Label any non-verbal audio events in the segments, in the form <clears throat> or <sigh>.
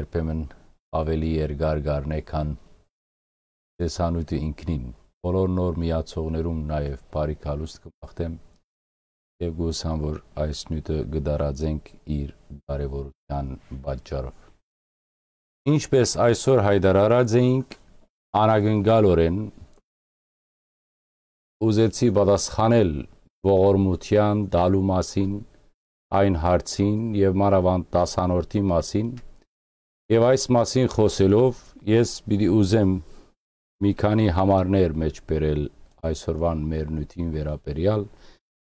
երբեմն ավելի երկար գարնե քան տեսանույթը ինքնին։ Բոլոր նոր միացողներում նաև բարի կալուստ կմաղթեմ եւ գուսան որ այս նյութը գդարածենք իր կարևորության պատճառով։ Ինչպես այսօր հայտարարած էինք անագնգալորեն ուզեցի պատասխանել ողորմության դալու մասին այն հարցին եւ մանավանդ տասանորդի մասին Եվ այս մասին խոսելով ես պիտի ուզեմ մի քանի համարներ մեջ բերել այսօրվան մեր նյութին վերաբերյալ,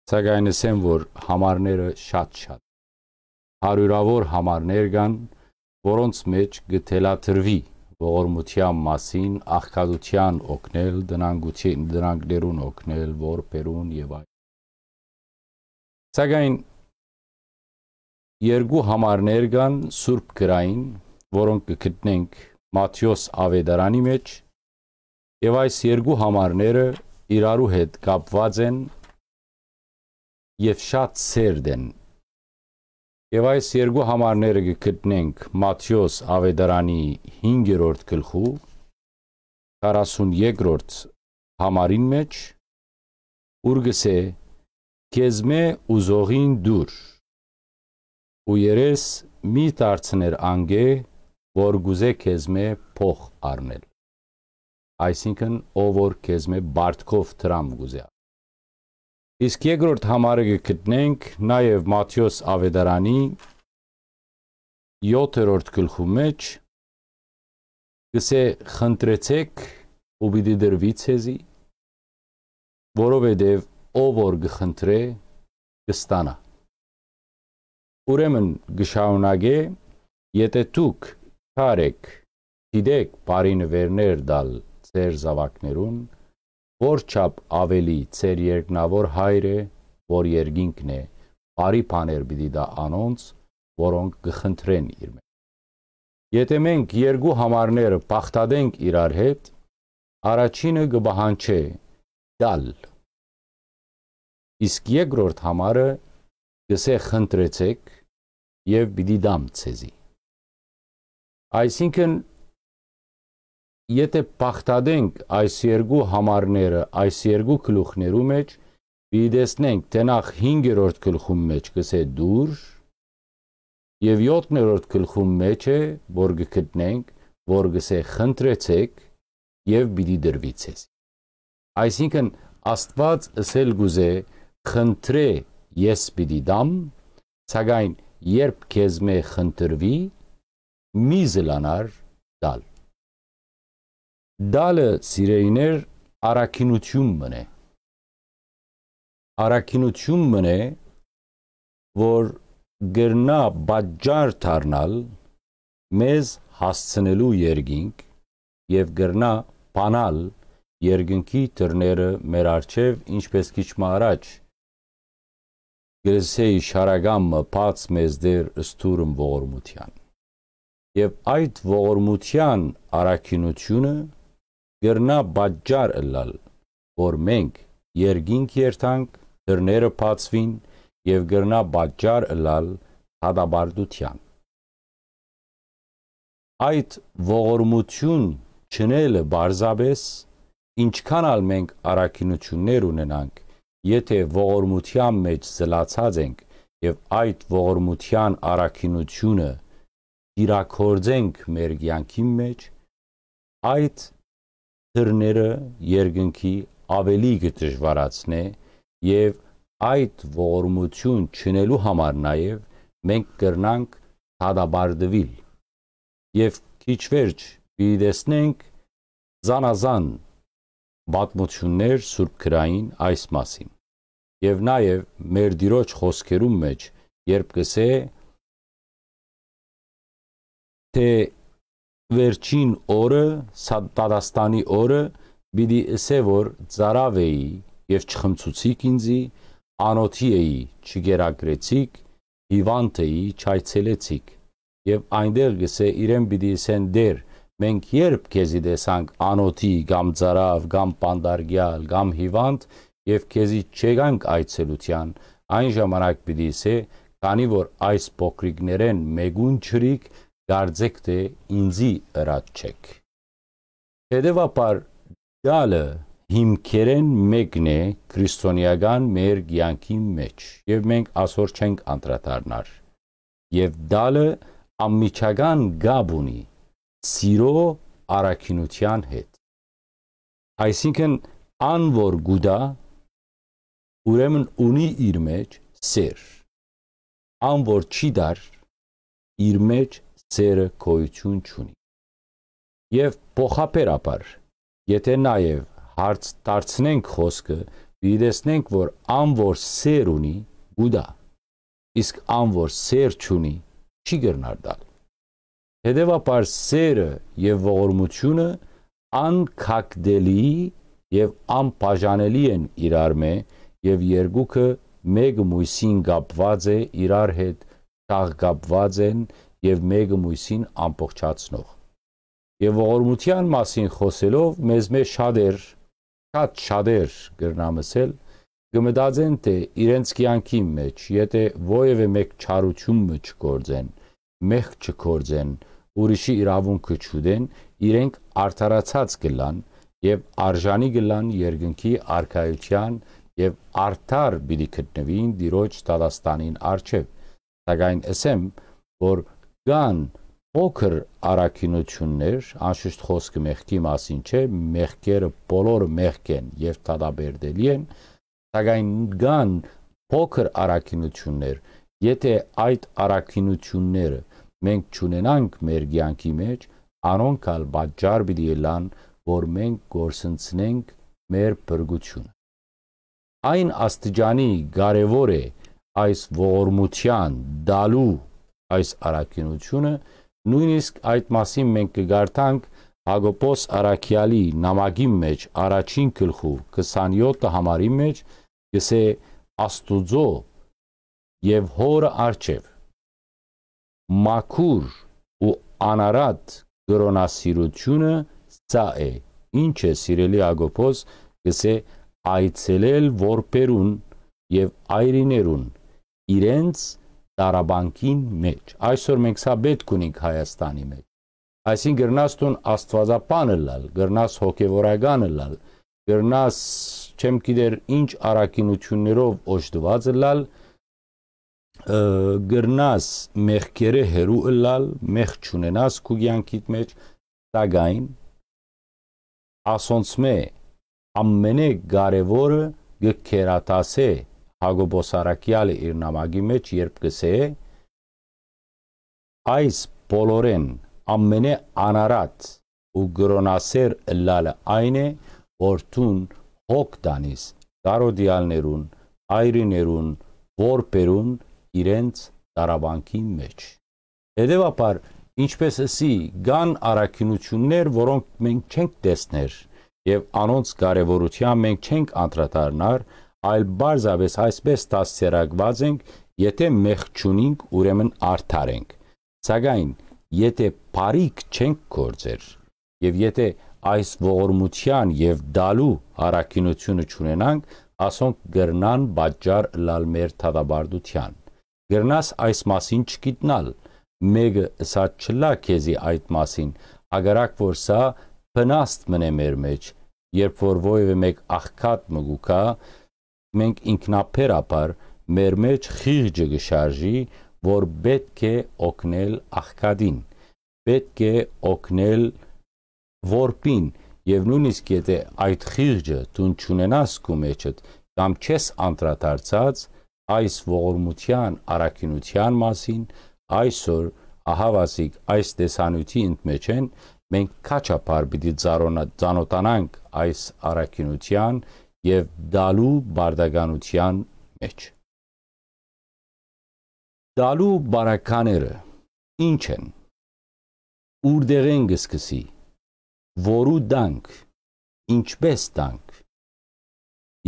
սակայն ասեմ, որ համարները շատ-շատ հարյուրավոր համարներ կան, որոնց մեջ գտելաթրվի ողորմության մասին, աղքատության օգնել, դնանգության, դնանգներուն օգնել, որբերուն եւ այլ։ Սակայն երկու համարներ կան Սուրբ գրային որոնք կգտնենք Մատթեոս Ավետարանի մեջ, եւ այս երկու համարները իրարու հետ կապված են եւ շատ ծերտ են։ Եվ այս երկու համարները կգտնենք Մատթեոս Ավետարանի 5-րդ գլխու 42-րդ համարին մեջ, ուր գսե Քեզմե ուզողին դուր ու երես մի դարձներ անգե որ գուզե քեզմե փող առնել։ Այսինքն, ով որ քեզմե բարդքով թրամ գուզե։ Իսկ երկրորդ համարը գտնենք նաև Մատթեոս Ավետարանի 7-րդ գլխու մեջ գսե խնդրեցեք ու պիտի դրվի ցեզի որովհետև ով որ գխնդրե կստանա ուրեմն գշաունագե եթե դուք Չարեք, գիտեք բարինվերներ դալ ձեր զավակներուն, որչապ ավելի ձեր երկնավոր հայրը, որ երկինքն է, բարի բաներ պիտի դա անոնց, որոնք կխնդրեն իր մեջ։ Եթե մենք երկու համարները բախտadենք իրար հետ, առաջինը կբահանչե դալ։ Իսկ երկրորդ համարը գսե խնդրեցեք եւ պիտի դամ ցեզի։ Այսինքն եթե բախտadենք այս երկու համարները, այս երկու գլուխներու մեջ, դիտեսնենք տենախ 5-րդ գլխում մեջ գսե դուր եւ 7-րդ գլխում մեջ է, որ գտնենք, որ գսե խնդրեցեք եւ բիդի դրվիցես։ Այսինքն Աստված ասել գուզե խնդրե ես պիտի դամ, սակայն երբ քեզ մե խնդրվի, մի զլանար դալ։ Դալը սիրեիներ առաքինություն մնե։ Առաքինություն մնե, որ գրնա բաջար դառնալ մեզ հասցնելու երգինք եւ գրնա բանալ երգինքի դռները մեր արչեւ ինչպես քիչ առաջ գրեսեի շարագամը բաց մեզ դեր ստուրում ողորմության եւ այդ ողորմության առաքինությունը գրնա բաճար լալ որ մենք երգինք երթանք դռները բացվին եւ գրնա բաճար լալ հադաբարդության այդ ողորմություն չնելը բարձաբես ինչքանալ մենք առաքինություններ ունենանք եթե ողորմության մեջ զլացած ենք եւ այդ ողորմության առաքինությունը իրակորձենք մեր կյանքի մեջ այդ դռները երկնքի ավելի կդժվարացնե եւ այդ ողորմություն չնելու համար նաեւ մենք կրնանք հադաբարդվիլ եւ քիչ վերջ դեսնենք զանազան պատմություններ Սուրբ Քրային այս մասին։ Եվ նաև մեր դիրոջ խոսքերում մեջ, երբ կսե թե վերջին օրը, Դադաստանի օրը պիտի ասե որ ծարավ էի եւ չխմցուցիկ ինձի, անոթի էի, չգերագրեցիք, հիվանդ էի, չայցելեցիք։ Եվ այնտեղ գսե իրեն պիտի ասեն դեր մենք երբ քեզի տեսանք անոթի կամ ծարավ կամ պանդարգյալ կամ հիվանդ եւ քեզի չեկանք այցելության այն ժամանակ պիտի ասե քանի որ այս փոքրիկներեն մեգուն չրիկ Գարձեք թե ինձի ըրատ չեք։ Հետևաբար գալը հիմքերեն մեկն է քրիստոնեական մեր ցանկի մեջ եւ մենք ասոր չենք անդրադառնար եւ դալը ամիջական գաբ ունի սիրո առաքինության հետ այսինքն անոր գուդա ուրեմն ունի իր մեջ սեր անոր չի դար իր մեջ սերը գոյություն չունի։ Եվ փոխաբերաբար, եթե նաև հարց դարձնենք խոսքը, դիտեսնենք, որ անոր սեր ունի Բուդա, իսկ անոր սեր չունի չի գրնարդալ։ Հետևաբար սերը եւ ողորմությունը անկակդելի եւ անբաժանելի են իրար մե եւ երկուքը մեկ մույսին գապված է իրար հետ, շաղ գապված են եւ մեկը մույսին ամբողջացնող։ Եվ ողորմության մասին խոսելով մեզ մեջ շատեր, շատ շատեր գրնամսել գմտածեն թե իրենց կյանքի մեջ, եթե ովևէ մեկ չարություն չգործեն, մեղ չգործեն, ուրիշի իրավունքը չուդեն, իրենք արդարացած գլան եւ արժանի գլան երկնքի արքայության եւ արդար բիդի գտնվին դիրոջ Տադաստանին արչեւ։ Սակայն ասեմ, որ կան փոքր առաքինություններ, անշուշտ խոսքը մեղքի մասին չէ, մեղքերը բոլոր մեղք են եւ դադաբերդելի են, սակայն կան փոքր առաքինություններ։ Եթե այդ առաքինությունները մենք ճանենանք մեր ցանկի մեջ, անոնք ալ բաճար պիտի լան, որ մենք գործընծնենք մեր բրգությունը։ Այն աստիճանի կարևոր է այս ողորմության դալու այս առաքինությունը, նույնիսկ այդ մասին մենք կգարտանք Հակոբոս Արաքյալի նամակի մեջ առաջին գլխով 27 համարի մեջ եսե Աստուծո եւ հորը արչև մաքուր ու անարատ գրոնասիրությունը սա է ինչ է սիրելի Հակոբոս եսե այցելել որբերուն եւ այրիներուն իրենց տարաբանկին մեջ։ Այսօր մենք սա պետք ունենք Հայաստանի մեջ։ Այսինքն գրնաս տուն Աստվածապանը լալ, գրնաս հոգևորականը լալ, գրնաս չեմ գիտեր ինչ առաքինություններով օժտված լալ, գրնաս մեղքերը հերու լալ, մեղ չունենաս քու կյանքիդ մեջ, սակայն ասոնց մե ամենե կարևորը գքերատասե Հակոբոս Արաքյալը իր նամակի մեջ երբ գսե այս բոլորեն ամենե անարած ու գրոնասեր լալը այն է որ տուն հոգ տանիս գարոդիալներուն այրիներուն որբերուն իրենց տարաբանքի մեջ հետեւաբար ինչպես ասի կան առաքինություններ որոնք մենք չենք տեսներ եւ անոնց կարեւորության մենք չենք անդրադառնար այլ բարձավես այսպես դասերակված ենք, եթե մեղչունինք, ուրեմն արդար ենք։ Սակայն, եթե բարիք չենք գործեր, եւ եթե այս ողորմության եւ դալու հարակինությունը չունենանք, ասոնք գրնան բաճար լալ մեր թադաբարդության։ Գրնաս այս մասին չգիտնալ, մեկը սա չլա քեզի այդ մասին, ագարակ որ սա բնաստ մնե մեր մեջ, երբ որ ովևէ մեկ աղքատ մգուկա, մենք ինքնաբերաբար մեր մեջ խիղճը գշարժի, որ պետք է օգնել աղքատին, պետք է օգնել որպին, եւ նույնիսկ եթե այդ խիղճը դուն չունենաս քո մեջդ կամ չես անդրադարձած այս ողորմության առաքինության մասին, այսօր ահավասիկ այս տեսանյութի ընդմեջ են, մենք քաչապար պիտի ծանոթանանք այս առաքինության եւ դալու բարդականության մեջ։ Դալու բարակաները ինչ են։ Ուրդեղ են գսկսի։ Որու դանք, ինչպես դանք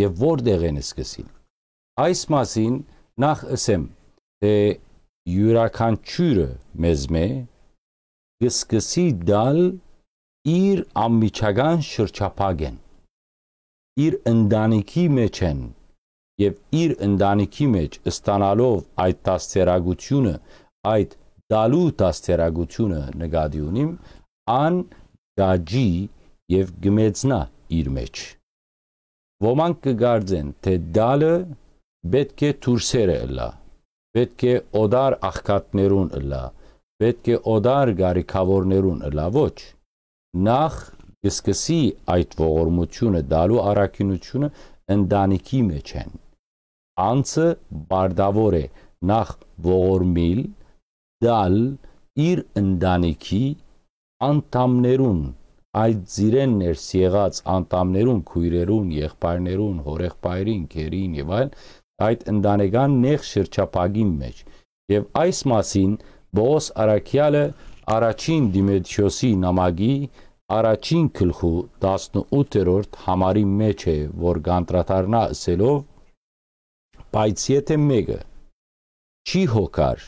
եւ որտեղ են սկսին։ Այս մասին նախ ասեմ, թե յուրաքանչյուրը մեզմե գսկսի դալ իր ամիջական շրջապագեն իր ընտանիքի մեջ են եւ իր ընտանիքի մեջ ստանալով այդ դաստիարակությունը, այդ դալու դաստիարակությունը նկատի ունիմ, ան գաջի եւ գմեցնա իր մեջ։ Ոմանք կգարձեն, թե դալը պետք է թուրսերը լա, պետք է օդար աղքատներուն լա, պետք է օդար գարիքավորներուն լա, ոչ։ Նախ կսկսի այդ ողորմությունը դալու առաքինությունը ընտանիքի մեջ են անցը բարդավոր է նախ ողորմիլ դալ իր ընտանիքի անդամներուն այդ ծիրեն ներս եղած անդամներուն, քույրերուն, եղբայրներուն, հորեղբայրին, քերին եւ այլ այդ ընտանեկան նեղ շրջապագի մեջ։ Եվ այս մասին Բոս Արաքյալը առաջին Դիմետրիոսի նամակի առաջին գլխու 18-րդ համարի մեջ է, որ գանտրատարնա ասելով բայց եթե մեկը չի հոգար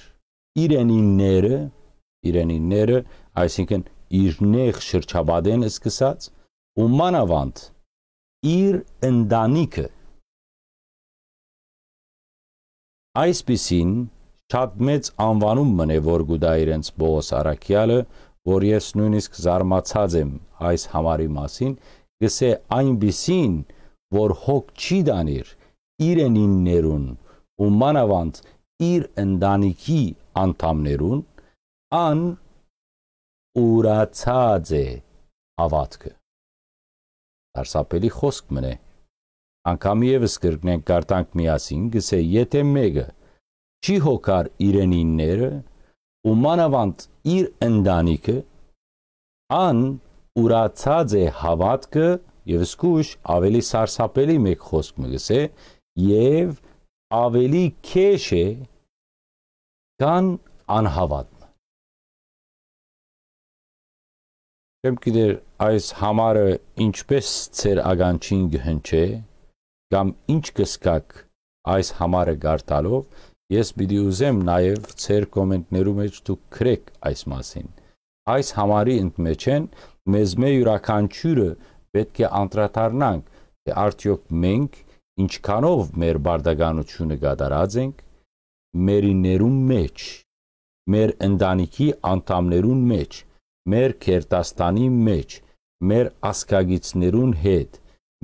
իրենիները, իրենիները, այսինքն իր նեղ շրջաբադեն սկսած ու մանավանդ իր ընտանիքը այսպեսին շատ մեծ անվանում մնե որ գուդա իրենց Բողոս Արաքյալը որ ես նույնիսկ զարմացած եմ այս համարի մասին, գսե այնbիսին, որ հոգ չի դանիր իրենին ներուն ու մանավանդ իր ընտանիքի անդամներուն ան ուրացած է ավատքը Դարսապելի խոսք մնե անկամի եւս կրկնենք կարտանք միասին գսե եթե մեկը չի հոգար իրենինները ու մանավանդ իր ընդանիքը ան ուրացած է հավատքը եւ սկուշ ավելի սարսափելի մեկ խոսք մգսե եւ ավելի քեշ է կան անհավատը Չեմ գիտեր այս համարը ինչպես ծեր ագանչին գհնչե կամ ինչ կսկակ այս համարը գարտալով Ես պիտի ուզեմ նաև ցեր կոմենտներու մեջ դուք գրեք այս մասին։ Այս համարի ընդմեջ են մեզ մեր յուրաքանչյուրը պետք է անդրադառնանք, թե արդյոք մենք ինչքանով մեր բարդականությունը գդարած ենք մերիներուն մեջ, մեր ընտանիքի անդամներուն մեջ, մեր Քերտաստանի մեջ, մեր ասկագիցներուն հետ,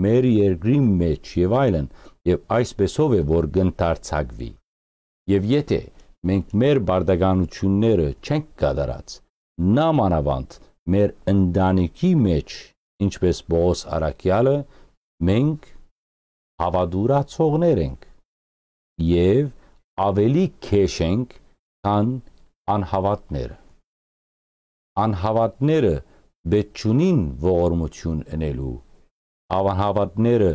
մեր երկրի մեջ եւ այլն, եւ այսպեսով է որ գնտարցակվի Եվ եթե մենք մեր բարդագանությունները չենք կատարած, նամանավանդ մեր ընտանիքի մեջ, ինչպես Պողոս Արաքյալը, մենք հավատուրացողներ ենք եւ ավելի քեշ ենք, քան անհավատները։ Անհավատները բեչունին ողորմություն ընելու, ավանհավատները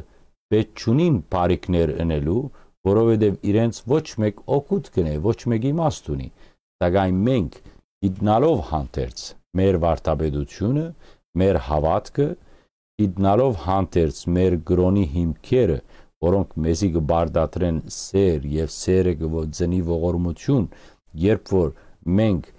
բեչունին բարիկներ ընելու, որովհետև իրենց ոչ մեկ օգուտ կնե, ոչ մեկ իմաստ ունի։ Սակայն մենք գիտնալով հանդերձ մեր վարտաբեդությունը, մեր հավատքը, գիտնալով հանդերձ մեր գրոնի հիմքերը, որոնք մեզի կբարդատրեն սեր եւ սերը կծնի ողորմություն, երբ որ մենք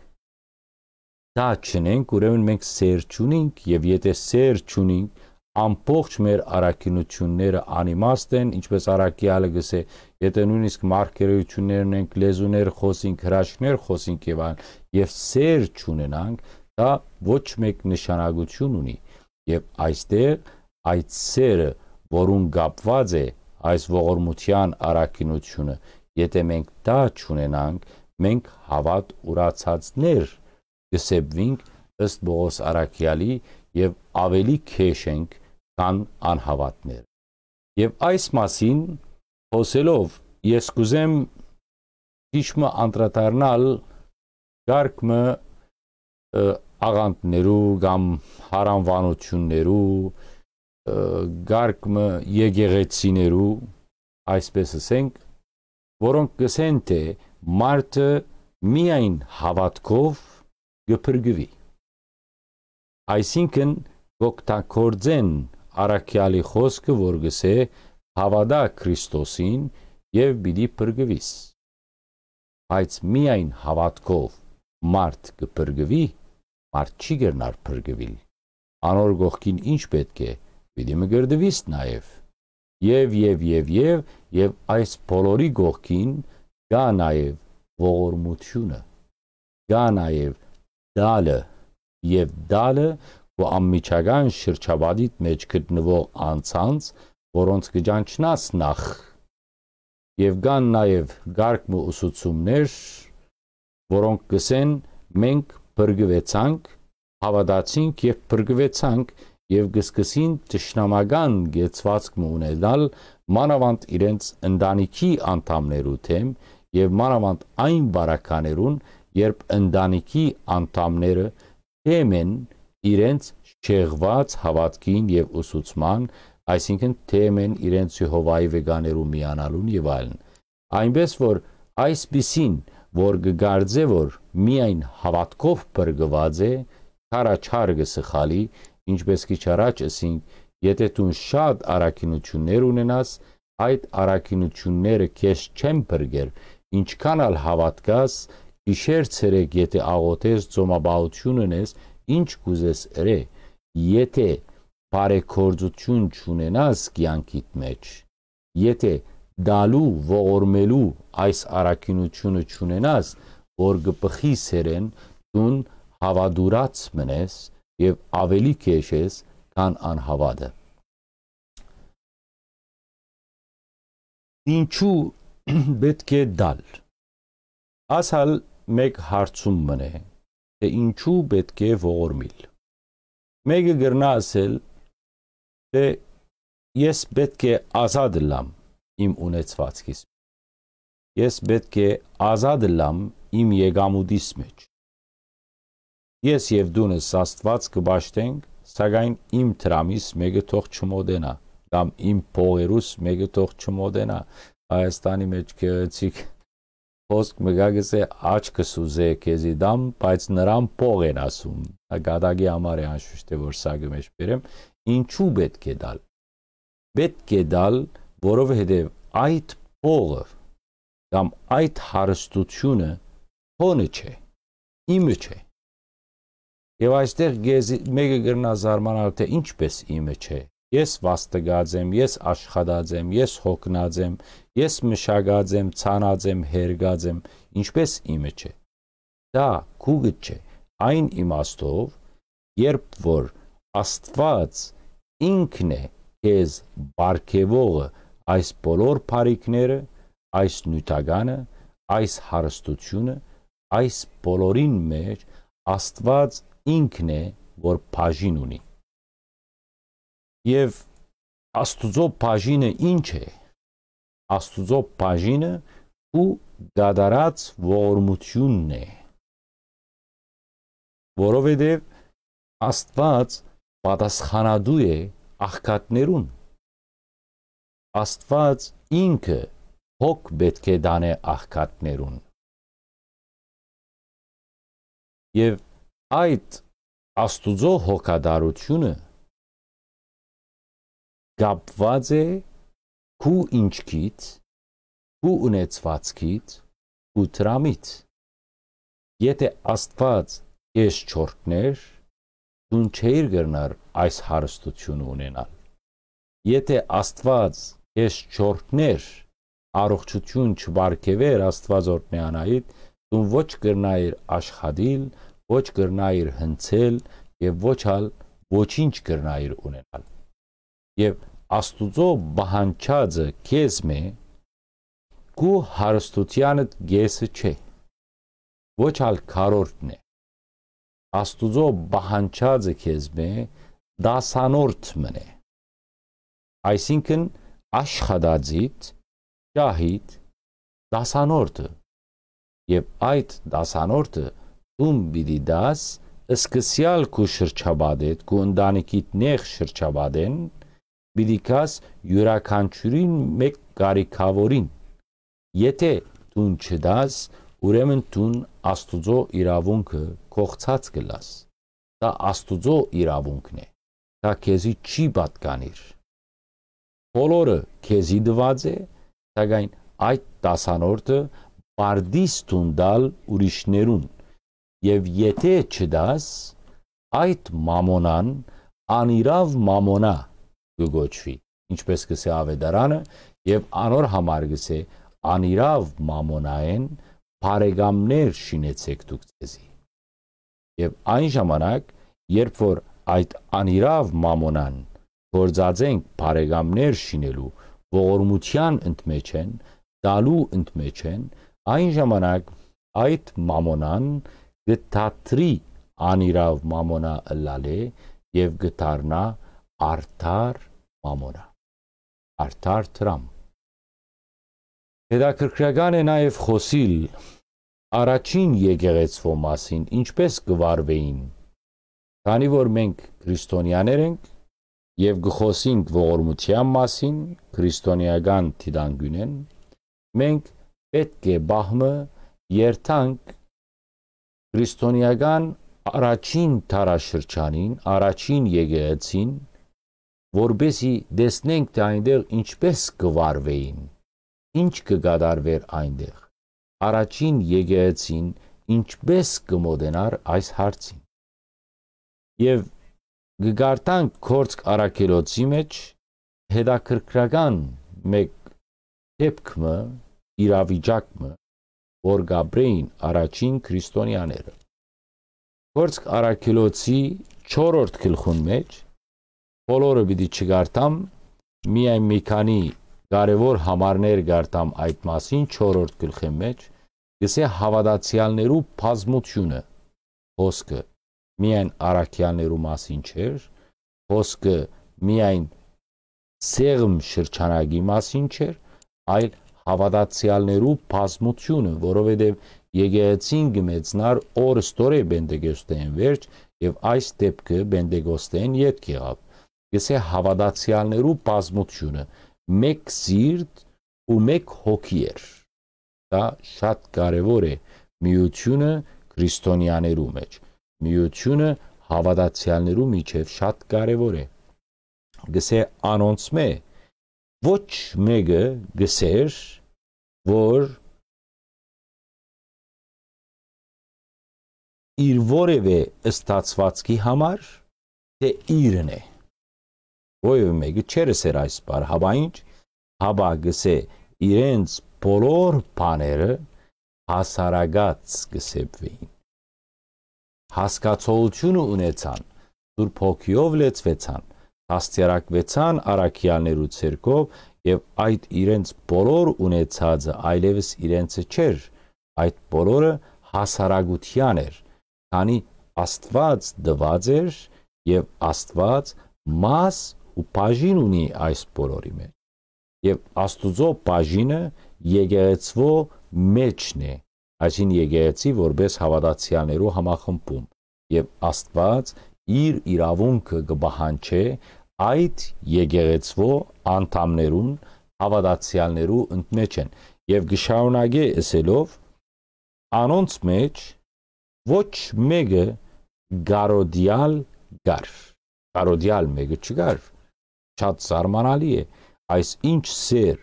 դա չնենք, ուրեմն մենք սեր չունենք եւ եթե սեր չունենք, ամբողջ մեր առաքինությունները անիմաստ են, ինչպես Արաքիալը գսե, եթե նույնիսկ մարգերություններ ունենք, լեզուներ խոսենք, հրաշքներ խոսենք եւ այլն, եւ սեր չունենանք, դա ոչ մեկ նշանակություն ունի։ Եվ այստեղ այդ սերը, որուն կապված է այս ողորմության առաքինությունը, եթե մենք դա չունենանք, մենք հավատ ուրացածներ կսեբվինք ըստ Բողոս Արաքյալի եւ ավելի քեշենք կան անհավատներ։ Եվ այս մասին խոսելով ես կուզեմ քիչմը անդրադառնալ գարկմը աղանդներու կամ հարանվանություններու գարկմը եգեգեցիներու այսպես ասենք որոնք գսեն թե մարդը միայն հավատքով գփրկվի այսինքն գոկտակորձեն արաքյալի խոսքը որ գսե հավատա Քրիստոսին եւ պիտի բրգվիս։ Բայց միայն հավատքով մարդ կբրգվի, մարդ չի գտնար բրգվել։ Անոր գողքին ինչ պետք է, պիտի մգրդվիս նաեւ։ Եվ եւ եւ եւ եւ այս բոլորի գողքին կա նաեւ ողորմությունը։ Կա նաեւ դալը եւ դալը ու անմիջական շրջապատի մեջ գտնվող անցանց որոնց կճանչնաս նախ եւ կան նաեւ գարկմ ու ուսուցումներ որոնք գսեն մենք բրգվեցանք հավատացինք եւ բրգվեցանք եւ գսկսին ճշնամական գեցվածք ունենալ մանավանդ իրենց ընտանիքի անդամներու թեմ եւ մանավանդ այն բարականերուն երբ ընտանիքի անդամները թեմ են իրենց շեղված հավատքին եւ ուսուցման այսինքն թեմ են իրենց Եհովայի վեգաներու միանալուն եւ այլն։ Այնպես որ այսպիսին, որ գարձե որ միայն հավատքով բրգված է, քարաչարգը սխալի, ինչպես քիչ առաջ ասինք, եթե դու շատ առաքինություններ ունենաս, այդ առաքինությունները քեզ չեն բրգեր, ինչքան ալ հավատքաս, Իշեր ցերեկ եթե աղոթես ծոմաբաություն ունես, ինչ կուզես երե։ Եթե բարեգործություն չունենաս կյանքիդ մեջ, եթե դալու ողորմելու այս առաքինությունը չունենաս, որ գպխի սերեն դուն հավադուրած մնես եւ ավելի քեշես, քան անհավատը։ Ինչու <clears throat> պետք է դալ։ Ասալ մեկ հարցում մնե, թե ինչու պետք է ողորմիլ։ Մեկը գրնա ասել, թե ես պետք է ազատ լամ իմ ունեցվածքից։ Ես պետք է ազատ լամ իմ եկամուտից մեջ։ Ես եւ դունս Աստված կբաշտենք, սակայն իմ դրամից մեկը թող չմոդենա կամ իմ փողերուս մեկը թող չմոդենա Հայաստանի մեջ գեղեցիկ խոսք մգագս է աչքս ուզե քեզի դամ բայց նրան փող են ասում գադագի համար է անշուշտ է որ սա գմեջ բերեմ Ինչու պետք է դալ։ Պետք է դալ, որովհետև այդ փողը կամ այդ հարստությունը քոնը չէ, իմը չէ։ Եվ այստեղ գեզի մեկը գրնա զարմանալ թե ինչպես իմը չէ։ Ես վաստգած եմ, ես աշխատած եմ, ես հոգնած եմ, ես մշակած եմ, ցանած եմ, հերգած եմ, ինչպես իմը չէ։ Դա քուգը չէ։ Այն իմաստով, երբ որ Աստված ինքն է քեզ բարգևողը այս բոլոր բարիկները, այս նյութականը, այս հարստությունը, այս բոլորին մեջ Աստված ինքն է, որ բաժին ունի։ Եվ Աստուծո բաժինը ինչ է։ Աստուծո բաժինը ու դադարած ողորմությունն է։ Որովհետև Աստված պատասխանատու է աղքատներուն։ Աստված ինքը հոգ պետք է դանե աղքատներուն։ Եվ այդ Աստուծո հոգադարությունը կապված է քու ինչքից, քու ունեցվածքից, քու տրամից։ Եթե Աստված ես չորքներ, դուն չէիր գրնար այս հարստությունը ունենալ։ Եթե Աստված քեզ չորքներ, առողջություն չբարգևեր Աստվածորդ նանայիդ, դու ոչ գրնայիր աշխատիլ, ոչ գրնայիր հնցել եւ ոչալ ոչինչ գրնայիր ունենալ։ Եվ Աստուծո բահանչածը քեզ մե քու հարստությանդ գեսը չէ։ Ոչ ալ քարորդն է։ Աստուծո բահանջածը քեզ մե դասանորդ մնե։ Այսինքն աշխադաձիտ, ճահիտ, դասանորդը։ Եվ այդ դասանորդը ում բիդի դաս սկսյալ քու շրջաբադետ, քու ընտանիքիդ նեղ շրջաբադեն, բիդի կաս յուրաքանչյուրին մեկ կարիքավորին։ Եթե տուն չդաս, ուրեմն տուն Աստուծո իրավունքը կողցած կլաս։ Դա Աստուծո իրավունքն է։ Դա քեզի չի պատկանիր։ Բոլորը քեզի դված է, սակայն այդ դասանորդը բարդիս տունդալ ուրիշներուն։ Եվ եթե չդաս, այդ մամոնան անիրավ մամոնա գոչվի, ինչպես կսե ավետարանը եւ անոր համար գսե անիրավ մամոնային բարեկամներ շինեցեք դուք ցեզի Եվ այն ժամանակ, երբ որ այդ անիրավ մամոնան գործածենք բարեկամներ շինելու, ողորմության ընդմեջ են, դալու ընդմեջ են, այն ժամանակ այդ մամոնան գտատրի անիրավ մամոնա լալե եւ գտարնա արդար մամոնա արդար տրամ Հետաքրքրական է նաև խոսիլ առաջին եկեղեցվո մասին ինչպես գվարվեին։ Քանի որ մենք քրիստոնյաներ ենք եւ գխոսինք ողորմության մասին, քրիստոնեական թիդանգյունեն, մենք պետք է բահմը երթանք քրիստոնեական առաջին տարաշրջանին, առաջին եկեղեցին, որբեսի տեսնենք թե այնտեղ ինչպես գվարվեին, ինչ կգադարվեր այնտեղ առաջին եկեղեցին ինչպես կմոդենար այս հարցին։ Եվ գգարտան կորցք արակելոցի մեջ հետաքրքրական մեկ դեպքը իրավիճակը որ Գաբրեին առաջին քրիստոնյաները Կորցք արակելոցի 4-րդ գլխուն մեջ բոլորը պիտի չգարտամ միայն մի քանի մի կարևոր համարներ գարտամ այդ մասին 4-րդ գլխի մեջ գսե հավատացյալներու բազմությունը հոսքը միայն առաքյալներու մասին չէր հոսքը միայն ցեղմ շրջանագի մասին չէր այլ հավատացյալներու բազմությունը որովհետև եկեղեցին գմեցնար օր ստորե բենդեգոստեն վերջ եւ այս դեպքը բենդեգոստեն յետ եղավ գսե հավատացյալներու բազմությունը մեկ սիրտ ու մեկ հոգի էր։ Դա շատ կարևոր է միությունը քրիստոնյաներու մեջ։ Միությունը հավատացյալներու միջև շատ կարևոր է։ Գսե անոնցմե ոչ մեկը գսեր որ իր որևէ ստացվածքի համար թե իրն է ոյով մեկը չերսեր այս բար, հաբա ինչ, հաբա գսե իրենց բոլոր բաները հասարակած գսեբվեին։ Հասկացողությունը ունեցան, Սուրբ Հոգիով լեցվեցան, հասցերակվեցան առաքյալներու ցերկով եւ այդ իրենց բոլոր ունեցածը այլևս իրենցը չէր, այդ բոլորը հասարակության էր, քանի Աստված դված էր եւ Աստված մաս ու բաժին ունի այս բոլորի մեջ եւ աստուծո բաժինը եկեղեցվո մեջն է այսին եկեղեցի որպես հավատացյալներու համախմբում եւ աստված իր իրավունքը կբահանչե այդ եկեղեցվո անդամներուն հավատացյալներու ընդմեջ են եւ գշարունակե ասելով անոնց մեջ ոչ մեկը գարոդիալ գար գարոդիալ մեկը չգար շատ զարմանալի է այս ինչ սեր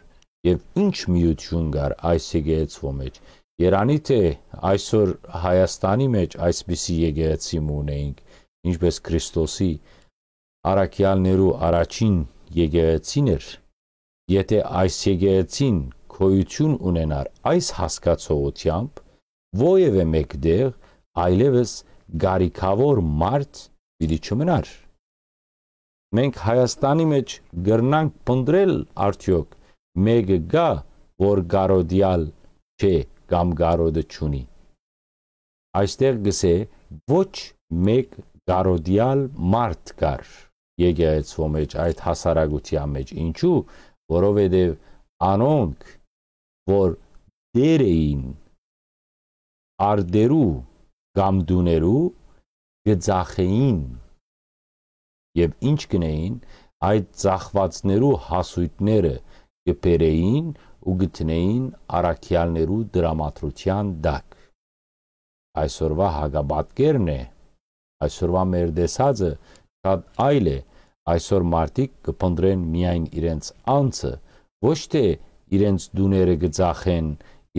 եւ ինչ միություն գար այս եկեղեցու մեջ Երանի թե այսօր Հայաստանի մեջ այսպիսի եկեղեցի ունենք ինչպես Քրիստոսի առաքյալներու առաջին եկեղեցին էր եթե այս եկեղեցին քոյություն ունենար այս հասկացողությամբ ովևէ մեկտեղ այլևս գարիկավոր մարդ պիտի չմնար մենք Հայաստանի մեջ գրնանք փնտրել արդյոք մեկը գա, որ գարոդիալ չէ կամ գարոդը չունի։ Այստեղ գսե ոչ մեկ գարոդիալ մարդ կար եկեղեցու մեջ այդ հասարակության մեջ ինչու որովհետև անոնք որ դեր էին արդերու կամ դուներու գծախեին եւ ինչ գնային այդ ծախվածներու հասույթները կբերեին ու գտնեին առաքյալներու դրամատրության դակ այսօրվա հագաբատկերն է այսօրվա մեր դեսածը շատ այլ է այսօր մարդիկ կփնտրեն միայն իրենց անձը ոչ թե իրենց դուները գծախեն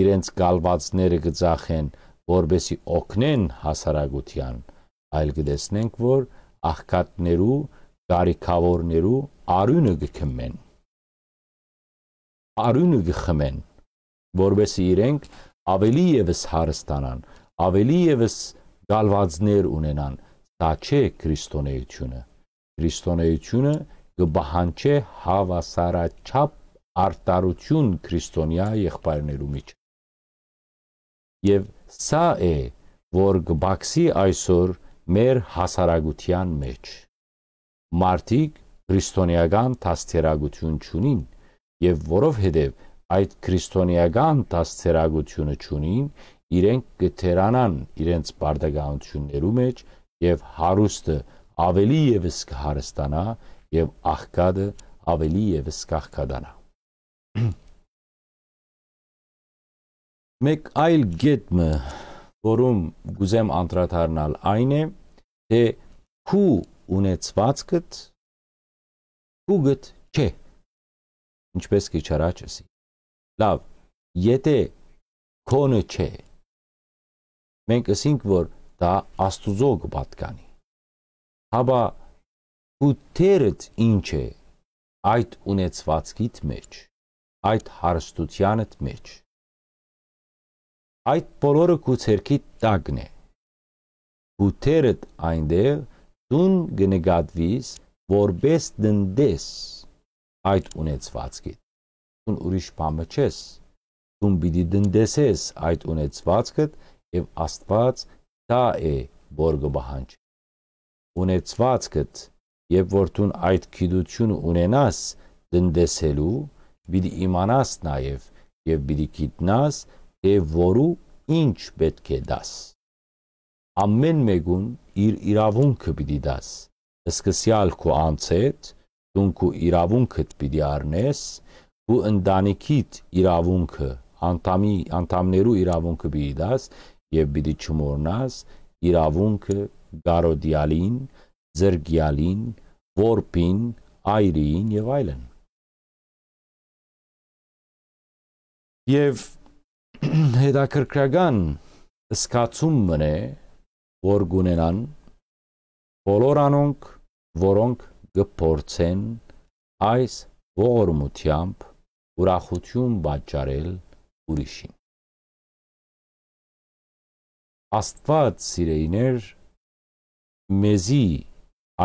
իրենց գալվածները գծախեն որբեսի օգնեն հասարակության այլ գտեսնենք որ աղքատներու, կարիքավորներու արյունը գքմեն։ Արյունը գխմեն, որովհետև իրենք ավելի եւս հարստանան, ավելի եւս գալվածներ ունենան։ Դա չէ քրիստոնեությունը։ Քրիստոնեությունը կբահանչե հավասարաչափ արտարություն քրիստոնյա եղբայրներու մեջ։ Եվ սա է, որ գբաքսի այսօր մեր հասարակության մեջ։ Մարդիկ քրիստոնեական դաստիարակություն չունին եւ որովհետեւ այդ քրիստոնեական դաստիարակությունը չունին, իրենք կթերանան իրենց բարդագանություններու մեջ եւ հարուստը ավելի եւս կհարստանա եւ աղքատը ավելի եւս կաղքադանա։ Մեկ այլ գետմը որում գուզեմ անդրադառնալ, այն է, թե քու ունեցվածքդ քուգդ չէ։ Ինչպես քիչ առաջ ասի։ Լավ, եթե քոնը չէ, մենք ասենք, որ դա Աստուծո կպատկանի։ Հաբա ու թերդ ինչ է այդ ունեցվածքիդ մեջ, այդ հարստությանդ մեջ այդ բոլորը քո ցերքի տակն է։ Հութերդ այնտեղ դուն գնկատվիս որպես դնդես այդ ունեցվածքից։ Դուն ուրիշ բանը չես։ Դուն պիտի դնդեսես այդ ունեցվածքդ եւ Աստված դա է որ գոհանջ։ Ունեցվածքդ երբ որ դուն այդ գիտությունը ունենաս դնդեսելու, պիտի իմանաս նաեւ եւ պիտի գիտնաս եւ որու ինչ պետք է դաս։ Ամեն մեկուն իր իրավունքը պիտի դաս։ Սկսյալ քո անցեդ, դուն քո իրավունքդ պիտի առնես, քո ընտանիքիդ իրավունքը, անտամի անտամներու իրավունքը պիտի դաս եւ պիտի չմոռնաս իրավունքը գարոդիալին, զրգյալին, որպին, այրին եւ այլն։ Եվ հետաքրքրական սկացումն է, որ գունենան բոլոր անոնք, որոնք գփորձեն այս ողորմությամբ ուրախություն պատճառել ուրիշին։ Աստված սիրեիներ մեզի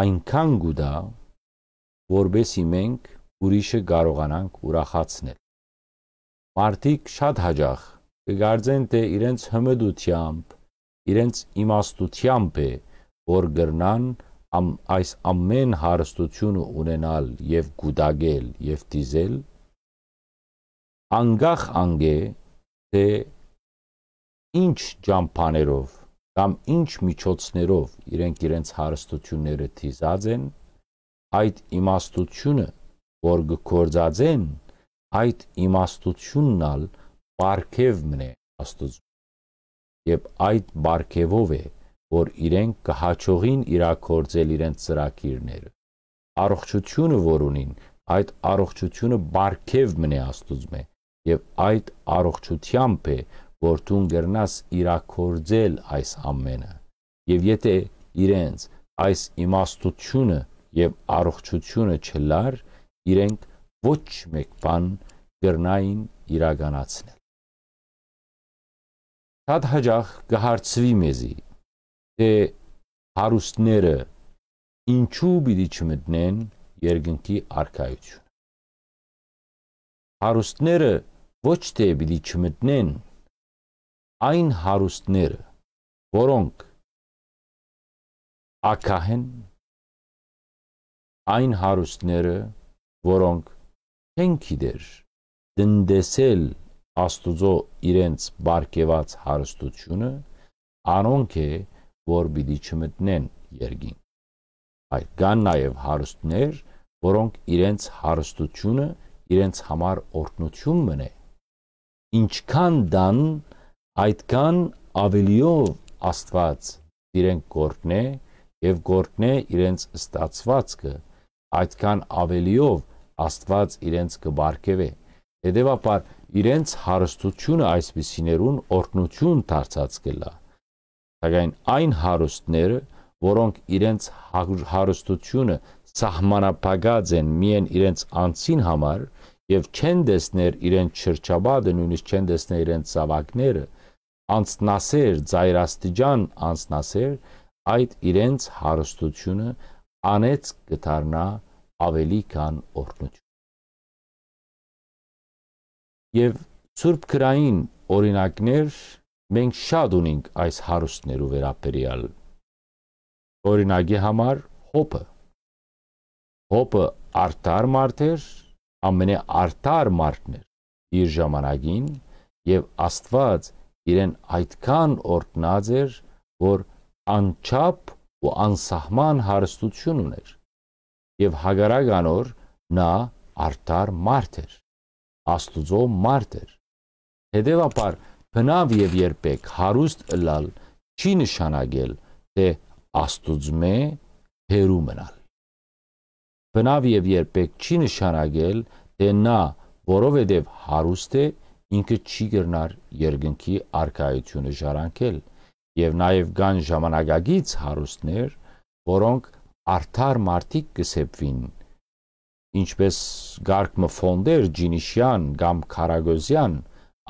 այնքան գուտա, որբեսի մենք ուրիշը կարողանանք ուրախացնել։ Մարդիկ շատ հաջող կգարձեն թե իրենց հմդությամբ, իրենց իմաստությամբ է, որ գրնան ամ, այս ամեն հարստությունը ունենալ եւ գուտագել եւ դիզել անգախ անգե թե ինչ ճամփաներով կամ ինչ միջոցներով իրենք իրենց հարստությունները թիզած են այդ իմաստությունը որ գործածեն այդ իմաստությունն ալ իմ բարգևն է Աստծո։ Եվ այդ բարգևով է, որ իրենք կհաճողին իրակորձել իրենց ծրակիրները։ Առողջությունը, որ ունին, այդ առողջությունը բարգևն է Աստծո եւ այդ առողջությամբ է որ դու գրնաս իրակորձել այս ամենը եւ եթե իրենց այս իմաստությունը եւ առողջությունը չլար իրենք ոչ մեկ բան գրնային իրականացնել Շատ հաջող կհարցվի մեզի, թե հարուստները ինչու պիտի չմտնեն երկնքի արքայություն։ Հարուստները ոչ թե պիտի չմտնեն այն հարուստները, որոնք ակահեն այն հարուստները, որոնք չեն գիտեր դնդեսել Աստուծո իրենց բարգեված հարստությունը անոնք է, որ պիտի չմտնեն երգին։ Այդ կան նաև հարստներ, որոնք իրենց հարստությունը իրենց համար օրտնություն մնե։ Ինչքան դան, այդքան ավելիով Աստված իրենք գործնե եւ գործնե իրենց ստացվածքը, այդքան ավելիով Աստված իրենց կբարգեւե։ Հետևաբար իրենց հարստությունը այսպիսիներուն օրհնություն դարձած կլա։ Սակայն այն հարուստները, որոնք իրենց հա-, հարստությունը սահմանապակած են միայն իրենց անձին համար եւ չեն դեսներ իրենց շրջաբադը, նույնիսկ չեն դեսներ իրենց զավակները, անցնասեր, ծայրաստիճան անցնասեր, այդ իրենց հարստությունը անեց կդառնա ավելի քան օրհնություն եւ Սուրբ գրային օրինակներ մենք շատ ունենք այս հարուստներու վերաբերյալ։ Օրինակի համար հոպը։ Հոպը արտար մարդ էր, ամենաարտար մարդն էր իր ժամանակին եւ Աստված իրեն այդքան օրտնած էր, որ անչափ ու անսահման հարստություն ուներ։ Եվ հագարագանոր նա արտար մարդ էր։ Աստուծո մարդ էր։ Հետևաբար բնավ եւ երբեք հարուստ ըլալ չի նշանակել, թե Աստուծմե հերու մնալ։ Բնավ եւ երբեք չի նշանակել, թե նա, որովհետեւ հարուստ է, ինքը չի գրնար երկնքի արքայությունը ժարանքել եւ նաեւ կան ժամանակագից հարուստներ, որոնք արդար մարդիկ կսեփվին ինչպես Գարգմը ֆոնդեր Ջինիշյան կամ Խարագոզյան,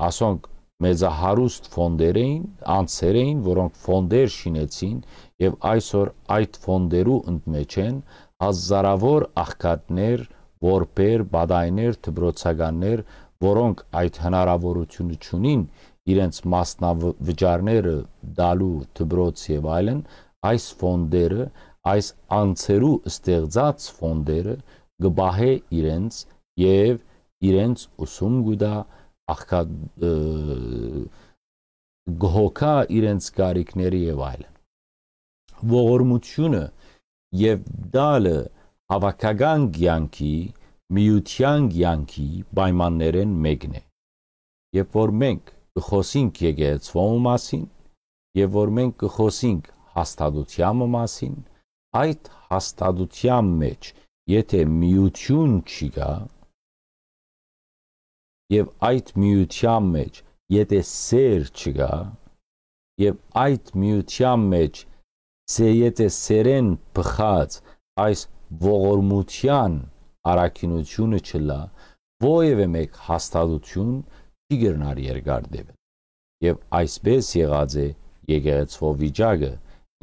ասոնք մեծահարուստ ֆոնդեր էին, անցեր էին, որոնք ֆոնդեր շինեցին եւ այսօր այդ ֆոնդերու ընդմեջ են հազարավոր աղքատներ, որբեր, բադայներ, դբրոցականներ, որոնք այդ հնարավորությունը չունին իրենց մասնավճարները դալու դբրոց եւ այլն, այս ֆոնդերը, այս անցերու ստեղծած ֆոնդերը գբահե իրենց եւ իրենց ուսում գուտա աղքա գհոքա իրենց կարիքների եւ այլն ողորմությունը եւ դալը հավաքական ցանկի միության ցանկի պայմաններեն մեկն է երբ որ մենք կխոսենք եկեղեցվոյ մասին եւ որ մենք կխոսենք հաստատության մասին այդ հաստատության մեջ եթե միություն չի գա եւ այդ միության մեջ եթե սեր չկա եւ այդ միության մեջ սե եթե սերեն բխած այս ողորմության արակինությունը չլա ովևէ մեկ հաստատություն չի գրնար երկար դեպել եւ այսպես եղած է եկեղեցվո վիճակը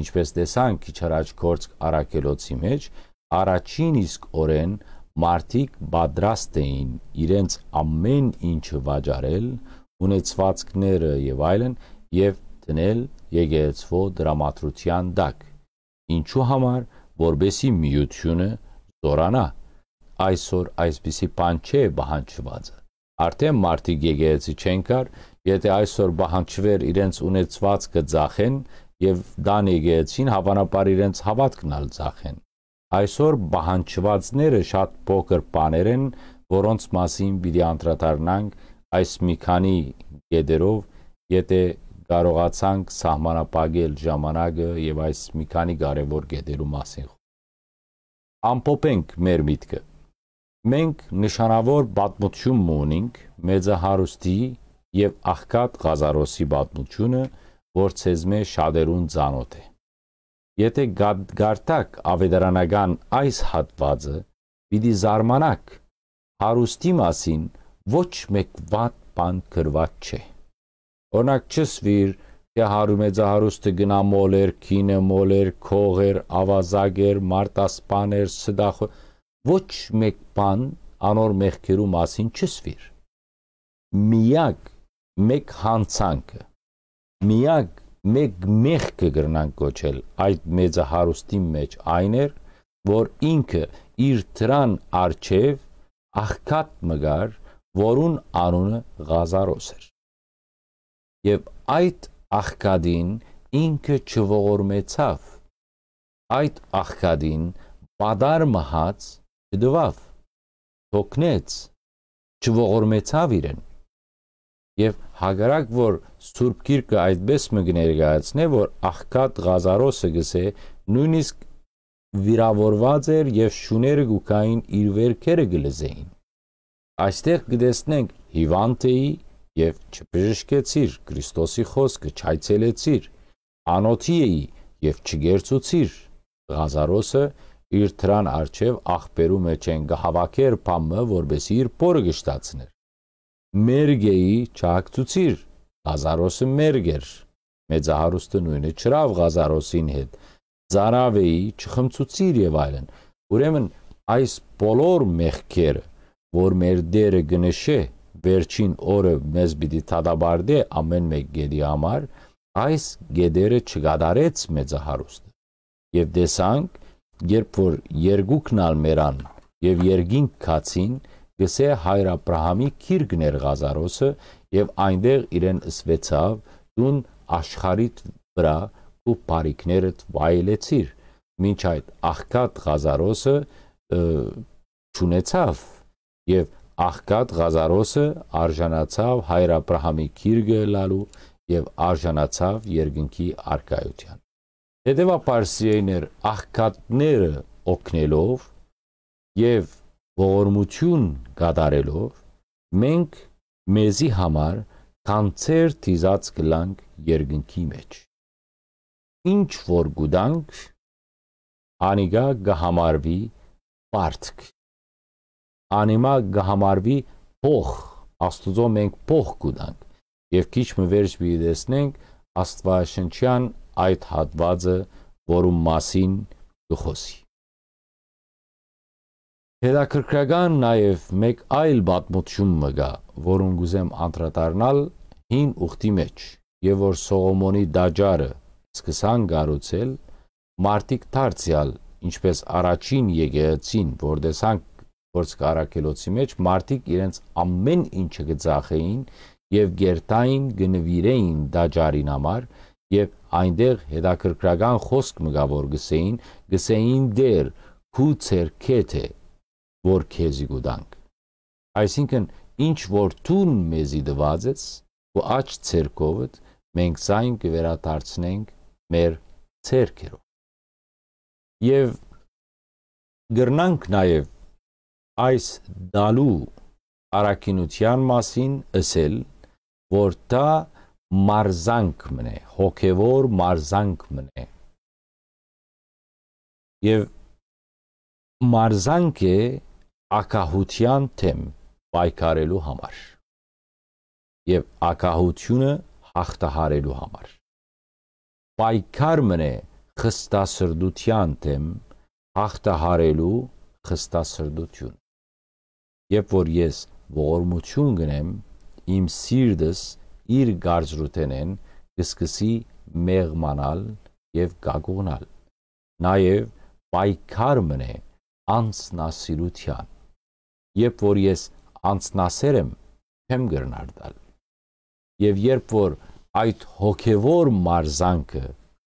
ինչպես տեսանք քիչ առաջ գործ արակելոցի մեջ Առաջին իսկ օրեն մարդիկ պատրաստ էին իրենց ամեն ինչը վաճառել, ունեցվածքները եւ այլն եւ դնել եկեղեցվո դրամատրության տակ։ Ինչու համար, որբեսի միությունը զորանա։ Այսօր այսպիսի բան չէ բանջվածը։ Արդեն մարդիկ եկեղեցի չեն կար, եթե այսօր բանջվեր իրենց ունեցվածքը ծախեն եւ դան եկեղեցին, հավանաբար իրենց հավատքն ալ ծախեն։ Այսօր բանջվածները շատ փոքր բաներ են, որոնց մասին պիտի անդրադառնանք այս մի քանի գեդերով, եթե կարողացանք սահմանապակել ժամանակը եւ այս մի քանի կարեւոր գեդերու մասին։ Ամփոփենք մեր միտքը։ Մենք նշանավոր պատմություն ունենք մեծահարուստի եւ աղքատ Ղազարոսի պատմությունը, որ ցեզմե շադերուն ծանոթ է։ Եթե գարտակ ավետարանական այս հատվածը, պիտի զարմանաք, հարուստի մասին ոչ մեկ վատ բան գրված չէ։ Օրինակ չսվիր, թե հարումեծահարուստը գնա մոլեր, քինը մոլեր, քողեր, ավազագեր, մարտասպաներ, սդախ ոչ մեկ բան անոր մեղքերու մասին չսվիր։ Միակ մեկ հանցանքը, միակ մեկ մեղքը գրնանք կոչել այդ մեծը հարուստի մեջ այն էր, որ ինքը իր դրան արչև աղքատ մգար, որուն անունը Ղազարոս էր։ Եվ այդ աղքատին ինքը չողորմեցավ։ Այդ աղքատին պատար մահած չդվավ, թոքնեց, չողորմեցավ իրեն։ Եվ հագարակ որ Սուրբ Գիրքը այդպես մգներգացնե որ աղքատ Ղազարոսը գսե նույնիսկ վիրավորված էր եւ շուները գուկային իր վերքերը գլզեին այստեղ գտեսնենք հիվանդ էի եւ չբժշկեցիր Քրիստոսի խոսքը չայցելեցիր անոթի էի եւ չգերծուցիր Ղազարոսը իր թրան արչև աղբերու մեջ են գահավաքեր փամը որբես իր փորը գշտացներ մերգեի չհակցուցիր, Ղազարոսը մերգ էր, մեծահարուստը նույնը չրավ Ղազարոսին հետ, Զարավեի չխմցուցիր եւ այլն։ Ուրեմն այս բոլոր մեղքերը, որ մեր դերը գնշե, վերջին օրը մեզ պիտի թադաբարդե ամեն մեկ գեդի համար, այս գեդերը չգադարեց մեծահարուստը։ Եվ տեսանք, դե երբ որ երկու կնալ մերան եւ երգին քացին, եր գսե հայր Աբրահամի քիրգն էր Ղազարոսը եւ այնտեղ իրեն սվեցավ դուն աշխարհիդ վրա ու բարիկներդ վայելեցիր մինչ այդ աղքատ Ղազարոսը ճանեցավ եւ աղքատ Ղազարոսը արժանացավ հայր Աբրահամի քիրգը լալու եւ արժանացավ երկնքի արկայության։ Հետևաբար սիեներ աղքատները օգնելով եւ ողորմություն կատարելով մենք մեզի համար կանցեր տիզած կլանք երկնքի մեջ։ Ինչ որ գուդանք, անիգա գհամարվի պարտք։ Անիմա գհամարվի փող, աստուծո մենք փող գուդանք։ Եվ քիչ մի վերջ մի տեսնենք աստվածաշնչյան այդ հատվածը, որում մասին գխոսի։ Հետաքրքրական նաև մեկ այլ պատմություն մգա, որուն գուզեմ անդրադառնալ հին ուխտի մեջ, եւ որ Սողոմոնի դաջարը սկսան գառուցել մարտիկ դարձյալ, ինչպես առաջին եկեղեցին, որ տեսանք որս կարակելոցի մեջ մարտիկ իրենց ամեն ինչը գծախեին եւ գերտային գնվիրեին դաջարին համար եւ այնտեղ հետաքրքրական խոսք մգա որ գսեին, գսեին դեր քու ցերքեթե որ քեզի գուդանք։ Այսինքն ինչ որ տուն մեզի դվածեց, ու աչ ցերկովդ մենք ցայն կվերադարձնենք մեր ցերկերով։ Եվ գրնանք նաև այս դալու արակինության մասին ասել, որ դա մարզանք մնե, հոգևոր մարզանք մնե։ Եվ մարզանք է ակահության թեմ պայքարելու համար եւ ակահությունը հաղթահարելու համար։ Պայքար մնե խստասրդության թեմ հաղթահարելու խստասրդություն։ Երբ որ ես ողորմություն գնեմ, իմ սիրտս իր գարձրութենեն կսկսի մեղմանալ եւ գագունալ։ Նաեւ պայքար մնե անսնասիրության երբ որ ես անցնասեր եմ, չեմ գրնարդալ։ Եվ երբ որ այդ հոգևոր մարզանքը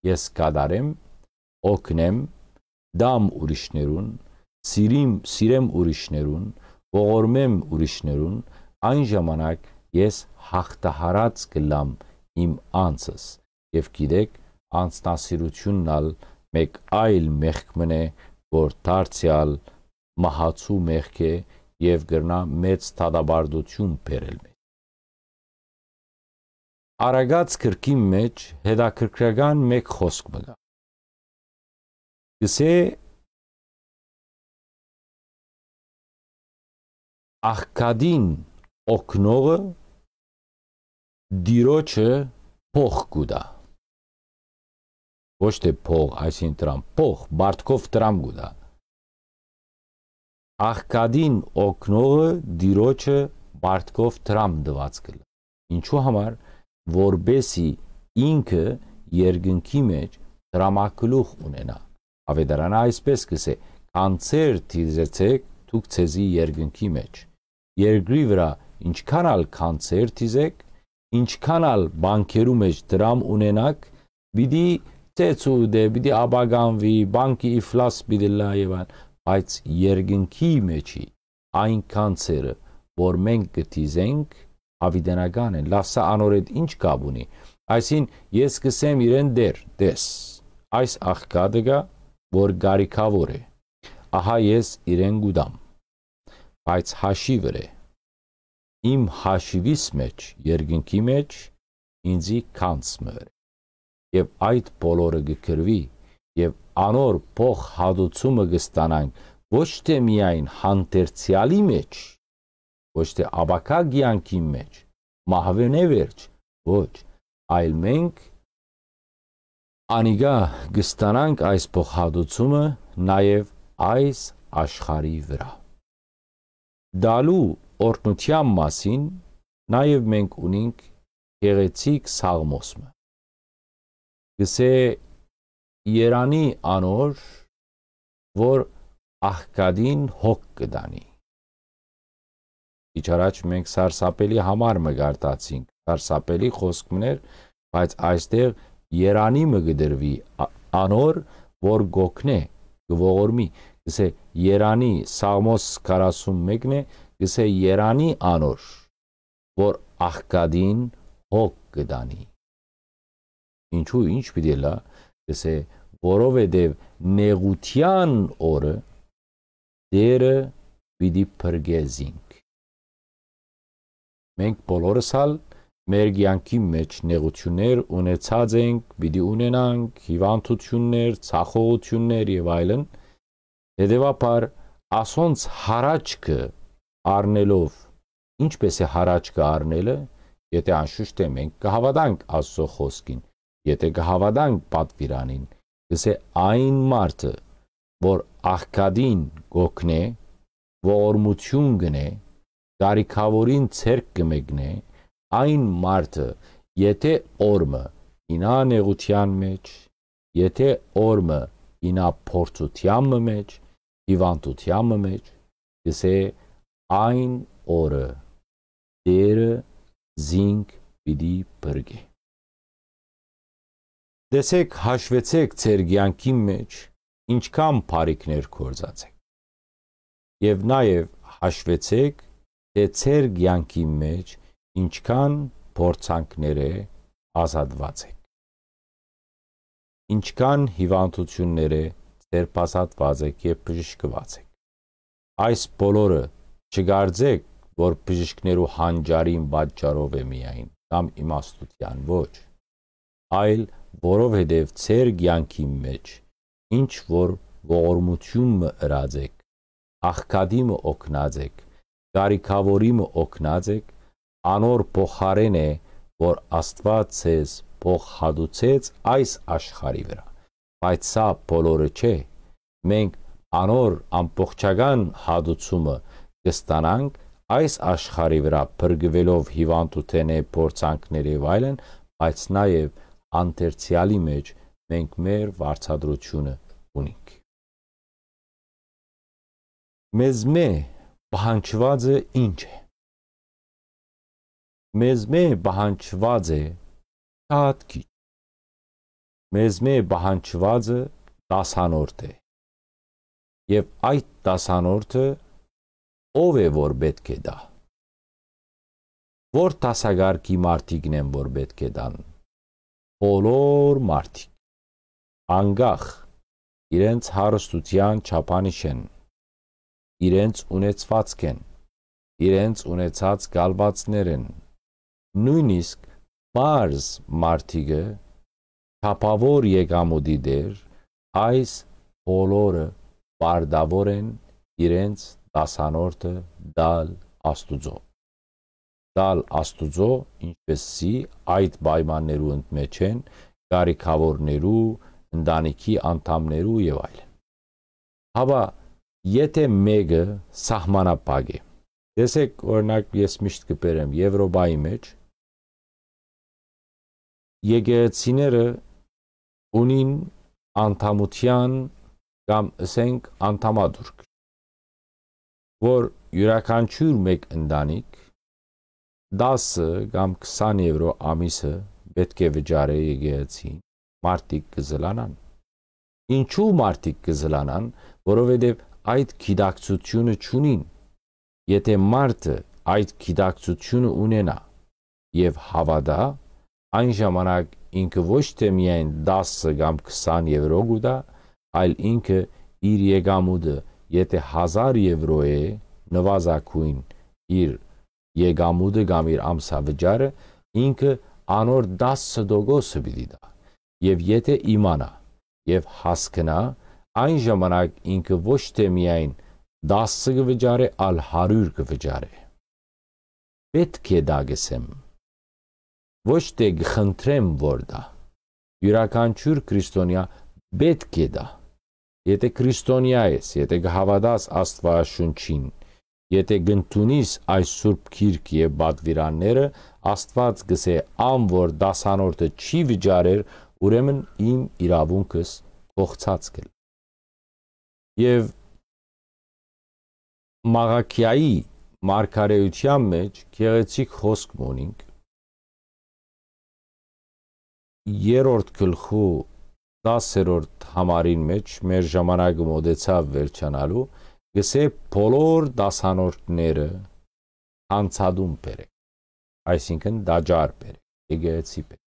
ես կադարեմ, օգնեմ, դամ ուրիշներուն, սիրիմ, սիրեմ ուրիշներուն, ողորմեմ ուրիշներուն, այն ժամանակ ես հաղթահարած կլամ իմ անձս եւ գիտեք անձնասիրությունն ալ մեկ այլ մեղքմն է որ դարձյալ մահացու մեղք է եւ գրնա մեծ թադաբարդություն բերել մեզ։ Արագած քրկի մեջ հետաքրքրական մեկ խոսք մգա։ Գսե աղկադին օկնողը դիրոջը փող գուդա ոչ թե փող այսինքն տրամ փող բարդկով տրամ գուդա աղկադին օկնողը դիրոջը բարդկով տրամ դված կլը։ Ինչու համար, որբեսի ինքը երգնքի մեջ տրամակլուխ ունենա։ Ավետարանը այսպես կսե. «Կանցեր թիզեցեք դուք ցեզի երգնքի մեջ»։ Երգրի վրա ինչքանալ կանցեր թիզեք, ինչքանալ բանկերու մեջ դրամ ունենաք, պիտի ծեցու դե, պիտի աբագանվի, բանկի իֆլաս պիտի լա եւան բայց երկնքի մեջի այն կանցերը, որ մենք գտիզենք, հավիդենական են, լավ սա անորդ ինչ կապ ունի։ Այսին ես կսեմ իրեն դեր, տես, այս աղկադը գա, որ գարիքավոր է, ահա ես իրեն գուդամ, բայց հաշի վրե, իմ հաշիվիս մեջ, երգնքի մեջ, ինձի կանց մվր, և այդ բոլորը գկրվի եւ անոր փող հադուցումը կստանանք ոչ թե միայն հանդերձյալի մեջ ոչ թե աբակա գյանքի մեջ մահվենե վերջ ոչ այլ մենք անիգա կստանանք այս փող հադուցումը նաեւ այս աշխարի վրա դալու օրտնության մասին նաև մենք ունենք գեղեցիկ սաղմոսը գսե Երանի անոր, որ աղկադին հոգ կդանի։ Իչ առաջ մենք սարսապելի համար մգարտացինք, սարսապելի խոսք մներ, բայց այստեղ երանի մգդրվի անոր, որ գոգնե, գվողորմի, գսե երանի սաղմոս 41 է, գսե երանի անոր, որ աղկադին հոգ կդանի։ Ինչու ինչ պիտի լա, գսե որովհետև նեղության օրը Տերը պիտի փրկեզինք։ Մենք բոլորս հալ մեր յանքի մեջ նեղություններ ունեցած ենք, պիտի ունենանք հիվանդություններ, ցախողություններ եւ այլն։ Հետևաբար ասոնց հարաճկը առնելով ինչպես է հարաճկը առնելը, եթե անշուշտ է մենք կհավատանք Աստծո խոսքին, եթե կհավատանք պատվիրանին, գսե այն մարդը, որ աղքատին գոքնե, ողորմություն գնե, գարիքավորին ցերկ կմեգնե, այն մարդը, եթե օրը ինա նեղության մեջ, եթե օրը ինա փորձության մեջ, հիվանդության մեջ, գսե այն օրը Տերը զինք պիտի բրգի Դեսեք հաշվեցեք ձեր ցանկի մեջ ինչքան բարիկներ կորցացեք։ Եվ նաև հաշվեցեք թե ձեր ցանկի մեջ ինչքան փորձանքները ազատվածեք։ Ինչքան հիվանդությունները ձեր բացատված եք եւ բժշկված եք։ Այս բոլորը չգարձեք, որ բժիշկներու հանճարին պատճառով է միայն կամ իմաստության ոչ այլ որովհետև ցեր ցանկի մեջ ինչ որ ողորմությունը ըրաձեք աղքադիմը օկնաձեք գարիկավորիմը օկնաձեք անոր փոխարեն է որ աստված ցեզ փոխհատուցեց այս աշխարի վրա բայց սա բոլորը չէ մենք անոր ամբողջական հատուցումը կստանանք այս աշխարի վրա բրգվելով հիվանդութենե փորձանքներ եւ այլն բայց նաեւ անթերցյալի մեջ մենք մեր վարչադրությունը ունենք։ Մեզ մե բանջվածը ինչ է։ Մեզ մե բանջվածը շատ քիչ։ Մեզ մե բանջվածը դասանորդ է։ Եվ այդ դասանորդը ով է որ պետք է դա։ Որ տասագարկի մարդիկն են որ պետք է դան բոլոր մարդիկ անգախ իրենց հարստության չափանիշ են իրենց ունեցվածք են իրենց ունեցած գալվածներ են նույնիսկ մարզ մարդիկը թափավոր եկամուտի դեր այս բոլորը բարդավոր են իրենց դասանորդը դալ աստուծո տալ Աստուծո, ինչպեսի այդ պայմաններու ընդմեջ են գարիքավորներու, ընտանիքի անդամներու եւ այլն։ Հավա, եթե մեկը սահմանապակ է։ Տեսեք, օրինակ ես միշտ կբերեմ Եվրոպայի մեջ եկեղեցիները ունին անդամության կամ ասենք անդամադուրք, որ յուրաքանչյուր մեկ ընտանիք 10 կամ 20 եվրո ամիսը պետք է վճարե եկեղեցին, մարդիկ կզլանան։ Ինչու մարդիկ կզլանան, որովհետև այդ գիտակցությունը չունին։ Եթե մարդը այդ գիտակցությունը ունենա եւ հավատա, այն ժամանակ ինքը ոչ թե միայն 10 կամ 20 եվրո գուտա, այլ ինքը իր եկամուտը, եթե 1000 եվրո է, նվազագույն իր եկամուտը կամ իր ամսավճարը ինքը անոր 10%-ը պիտի տա։ Եվ եթե իմանա եւ հասկնա, այն ժամանակ ինքը ոչ թե միայն 10-ը կվճարի, այլ 100 կվճարի։ Պետք է դա գսեմ։ Ոչ թե խնդրեմ որ դա։ Յուրաքանչյուր քրիստոնյա պետք է դա։ Եթե քրիստոնյա ես, եթե կհավատաս Աստվածաշունչին, Եթե գնտունիս այս Սուրբ Գիրք եւ Բադվիրանները, Աստված գսե անոր դասանորդը չի վիճարեր, ուրեմն իմ իրավունքս կողցած կել։ Եվ Մաղաքիայի մարգարեության մեջ գեղեցիկ խոսք ունենք։ Երորդ գլխու 10-րդ համարին մեջ մեր ժամանակը մոդեցավ վերջանալու գսե բոլոր դասանորդները հանցադում բերեք, այսինքն դաջար բերեք, եկեղեցի բերեք,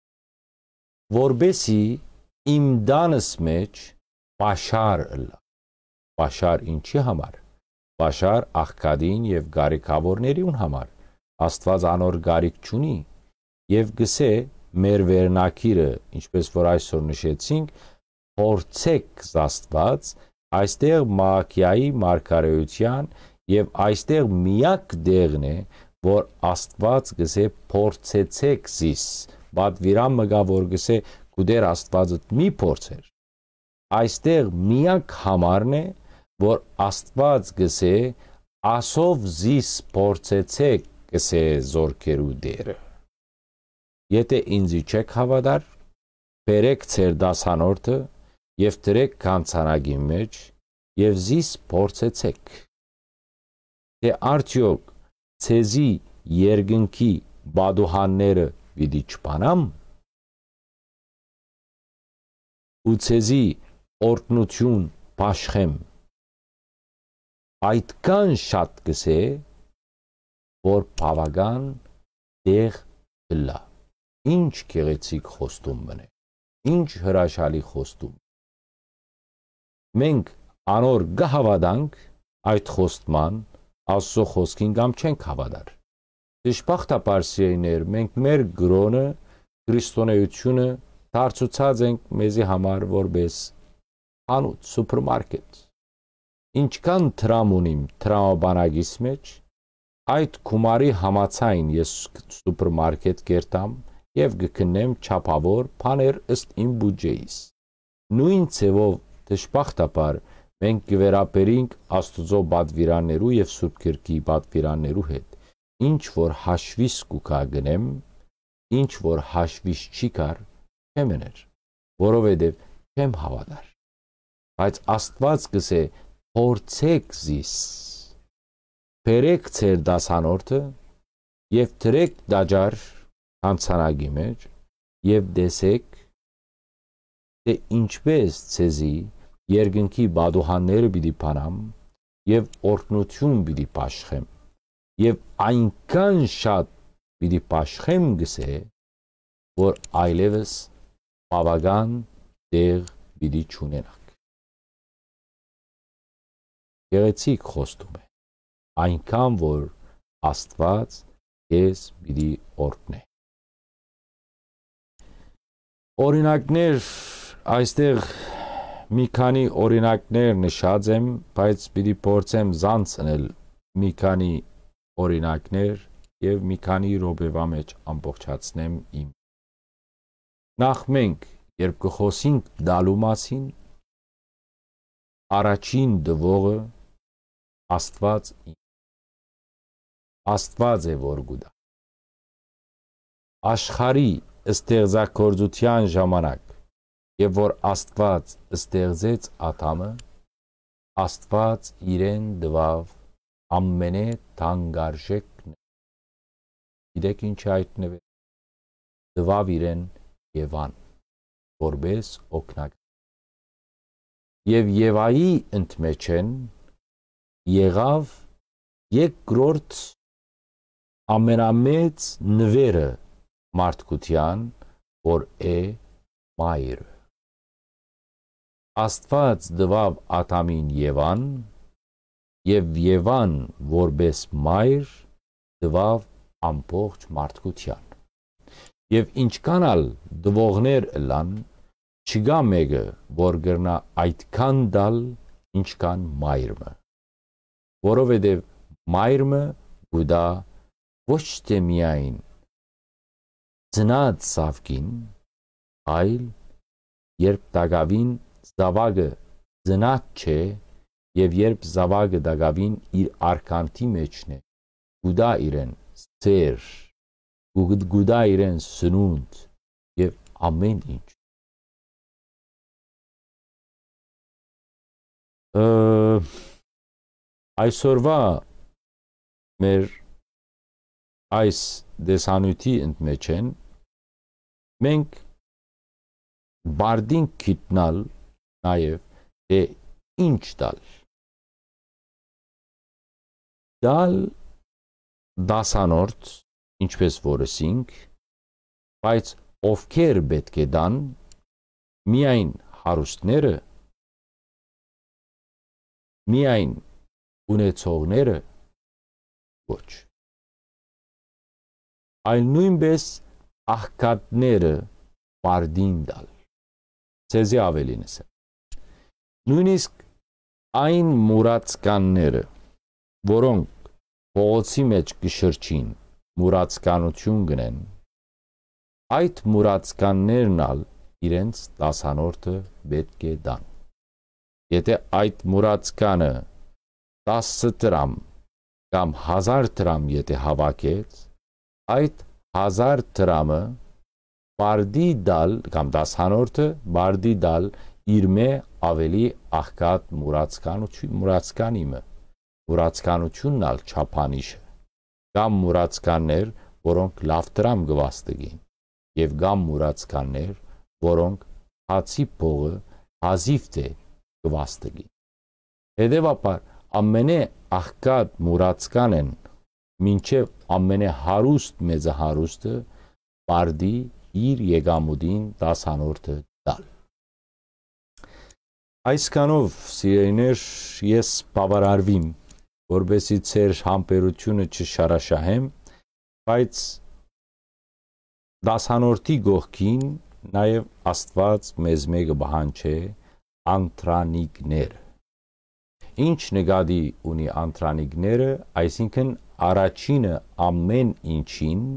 որբեսի իմ դանս մեջ պաշար լա, պաշար ինչի համար, պաշար աղկադին և գարիքավորների ուն համար, աստված անոր գարիք չունի, և գսե մեր վերնակիրը, ինչպես որ այսօր նշեցինք, փորձեք զաստված, Այստեղ Մաաքիայի մարգարեության եւ այստեղ միակ դեղն է, որ Աստված գսե փորձեցեք զիս։ Պատվիրան մգա որ գսե գուդեր Աստվածդ մի փորձեր։ Այստեղ միակ համարն է, որ Աստված գսե ասով զիս փորձեցեք գսե զորքերու դերը։ Եթե ինձի չեք հավատար, բերեք ձեր դասանորդը եւ դրեք կանցանագի մեջ եւ զիս փորձեցեք թե արդյոք ցեզի երգնքի բադուհանները պիտի չփանամ ու ցեզի օրտնություն աշխեմ այդքան շատ գսե որ բավական դեղ լա ինչ գեղեցիկ խոստում մնե ինչ հրաշալի խոստում մենք անոր գհավադանք այդ խոստման Աստծո խոսքին կամ չենք հավատար։ Դժբախտաբար սիրելիներ, մենք մեր գրոնը քրիստոնեությունը դարձուցած ենք մեզի համար որպես անուտ սուպերմարկետ։ Ինչքան տրամ ունիմ տրամաբանագիս մեջ, այդ գումարի համացային ես սուպերմարկետ կերտամ եւ գտնեմ չափավոր բաներ ըստ իմ բյուջեիս։ Նույն ցևով Դժբախտաբար դե մենք կվերապերինք Աստուծո բադվիրաներու եւ Սուրբ Գրքի բադվիրաներու հետ։ Ինչ որ հաշվիս կուքա գնեմ, ինչ որ հաշվիս չի կար, չեմ ըներ, որովհետեւ չեմ հավատար։ Բայց Աստված գսե փորձեք զիս։ Բերեք ծեր դասանորթը եւ դրեք դաջար հանցանագի մեջ եւ դեսեք թե ինչպես ցեզի երկնքի բադուհանները պիտի փանամ եւ օրտնություն պիտի ապաշխեմ եւ այնքան շատ պիտի ապաշխեմ գսե որ այլևս բավական դեր պիտի չունենանք գեղեցիկ խոստում է այնքան որ աստված ես պիտի օրտնե օրինակներ այստեղ Մի քանի օրինակներ նշած եմ, բայց պիտի փորձեմ զանց անել մի քանի օրինակներ եւ մի քանի րոպեվա մեջ ամբողջացնեմ իմ։ Նախ մենք, երբ կխոսենք դալու մասին, առաջին դվողը Աստված Աստված է որ գուտա։ Աշխարի ստեղծագործության ժամանակ Եվ որ Աստված ստեղծեց Աթամը, Աստված իրեն դվավ ամենե թանկարժեքն։ Գիտեք ինչ հայտնվել։ Դվավ իրեն Եվան, որբես օգնական։ Եվ Եվայի ընդմեջ են եղավ երկրորդ ամենամեծ նվերը մարդկության, որ է մայրը։ Աստված դվավ Աթամին Եվան եւ Եվան որբես մայր դվավ ամբողջ մարդկության։ Եվ ինչքանալ դվողներ լան չգա մեկը, որ գրնա այդքան դալ, ինչքան մայրը։ Որովհետև մայրը գուդա ոչ թե միայն ծնած սավքին, այլ երբ տակավին զավակը զնատ չէ եւ երբ զավակը դակավին իր արքանթի մեջն է գուդա իրեն ծեր գուդա իրեն սնունդ եւ ամեն ինչ այսօրվա մեր այս դեսանյութի ընդմեջ են մենք բարդին գիտնալ նաև թե ինչ տալ դալ դասանորդ ինչպես որսինք բայց ովքեր պետք է դան միայն հարուստները միայն ունեցողները ոչ այլ նույնպես աղքատները բարդին դալ ցեզի ավելին է Նույնիսկ այն մուրացկանները, որոնք փողոցի մեջ կշրջին, մուրացկանություն գնեն, այդ մուրացկաններն ալ իրենց տասանորդը պետք է դան։ Եթե այդ մուրացկանը 10 դրամ կամ 1000 դրամ եթե հավաքեց, այդ 1000 դրամը բարդի դալ կամ տասանորդը բարդի դալ իրմե ավելի աղքատ մուրացկանություն մուրացկանիմը մուրացկանությունն ալ չափանիշ է կամ մուրացկաններ որոնք լավ դրամ գվաստգին եւ կամ մուրացկաններ որոնք հացի փողը հազիվ թե դե գվաստգին հետեւաբար ամենե աղքատ մուրացկան են մինչև ամենահարուստ մեծահարուստը բարդի իր եգամուդին դասանորդը տալ Այսքանով սիրելիներ ես բավարարվիմ, որբեսի ծեր համբերությունը չշարաշահեմ, բայց դասանորդի գողքին նաև Աստված մեզ մեկը բանչե անտրանիկներ։ Ինչ նկատի ունի անտրանիկները, այսինքն առաջինը ամեն ինչին,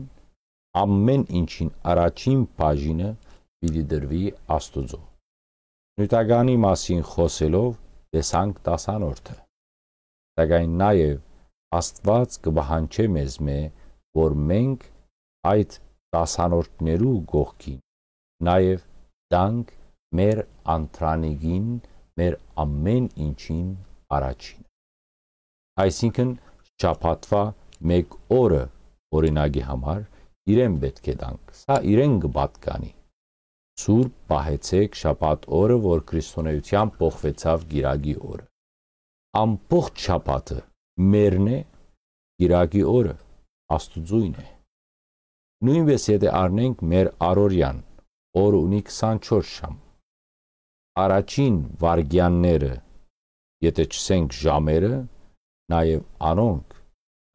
ամեն ինչին առաջին բաժինը պիտի դրվի Աստուծո։ Նյութականի մասին խոսելով տեսանք տասանորդը։ Սակայն նաև Աստված կբահանչե մեզ մե, որ մենք այդ տասանորդներու գողքին նաև դանք մեր անտրանիգին, մեր ամեն ինչին առաջին։ Այսինքն շապատվա մեկ օրը օրինակի համար իրեն պետք է դանք։ Սա իրեն կպատկանի Ցուրբ պահեցեք շաբաթ օրը, որ քրիստոնեության փոխվեցավ Գիրագի օրը։ Ամբողջ շաբաթը մերն է Գիրագի օրը, Աստուծույն է։ Նույնպես եթե առնենք մեր Արորյան, օրը ունի 24 ժամ։ Առաջին վարգյանները, եթե չսենք ժամերը, նաև անոնք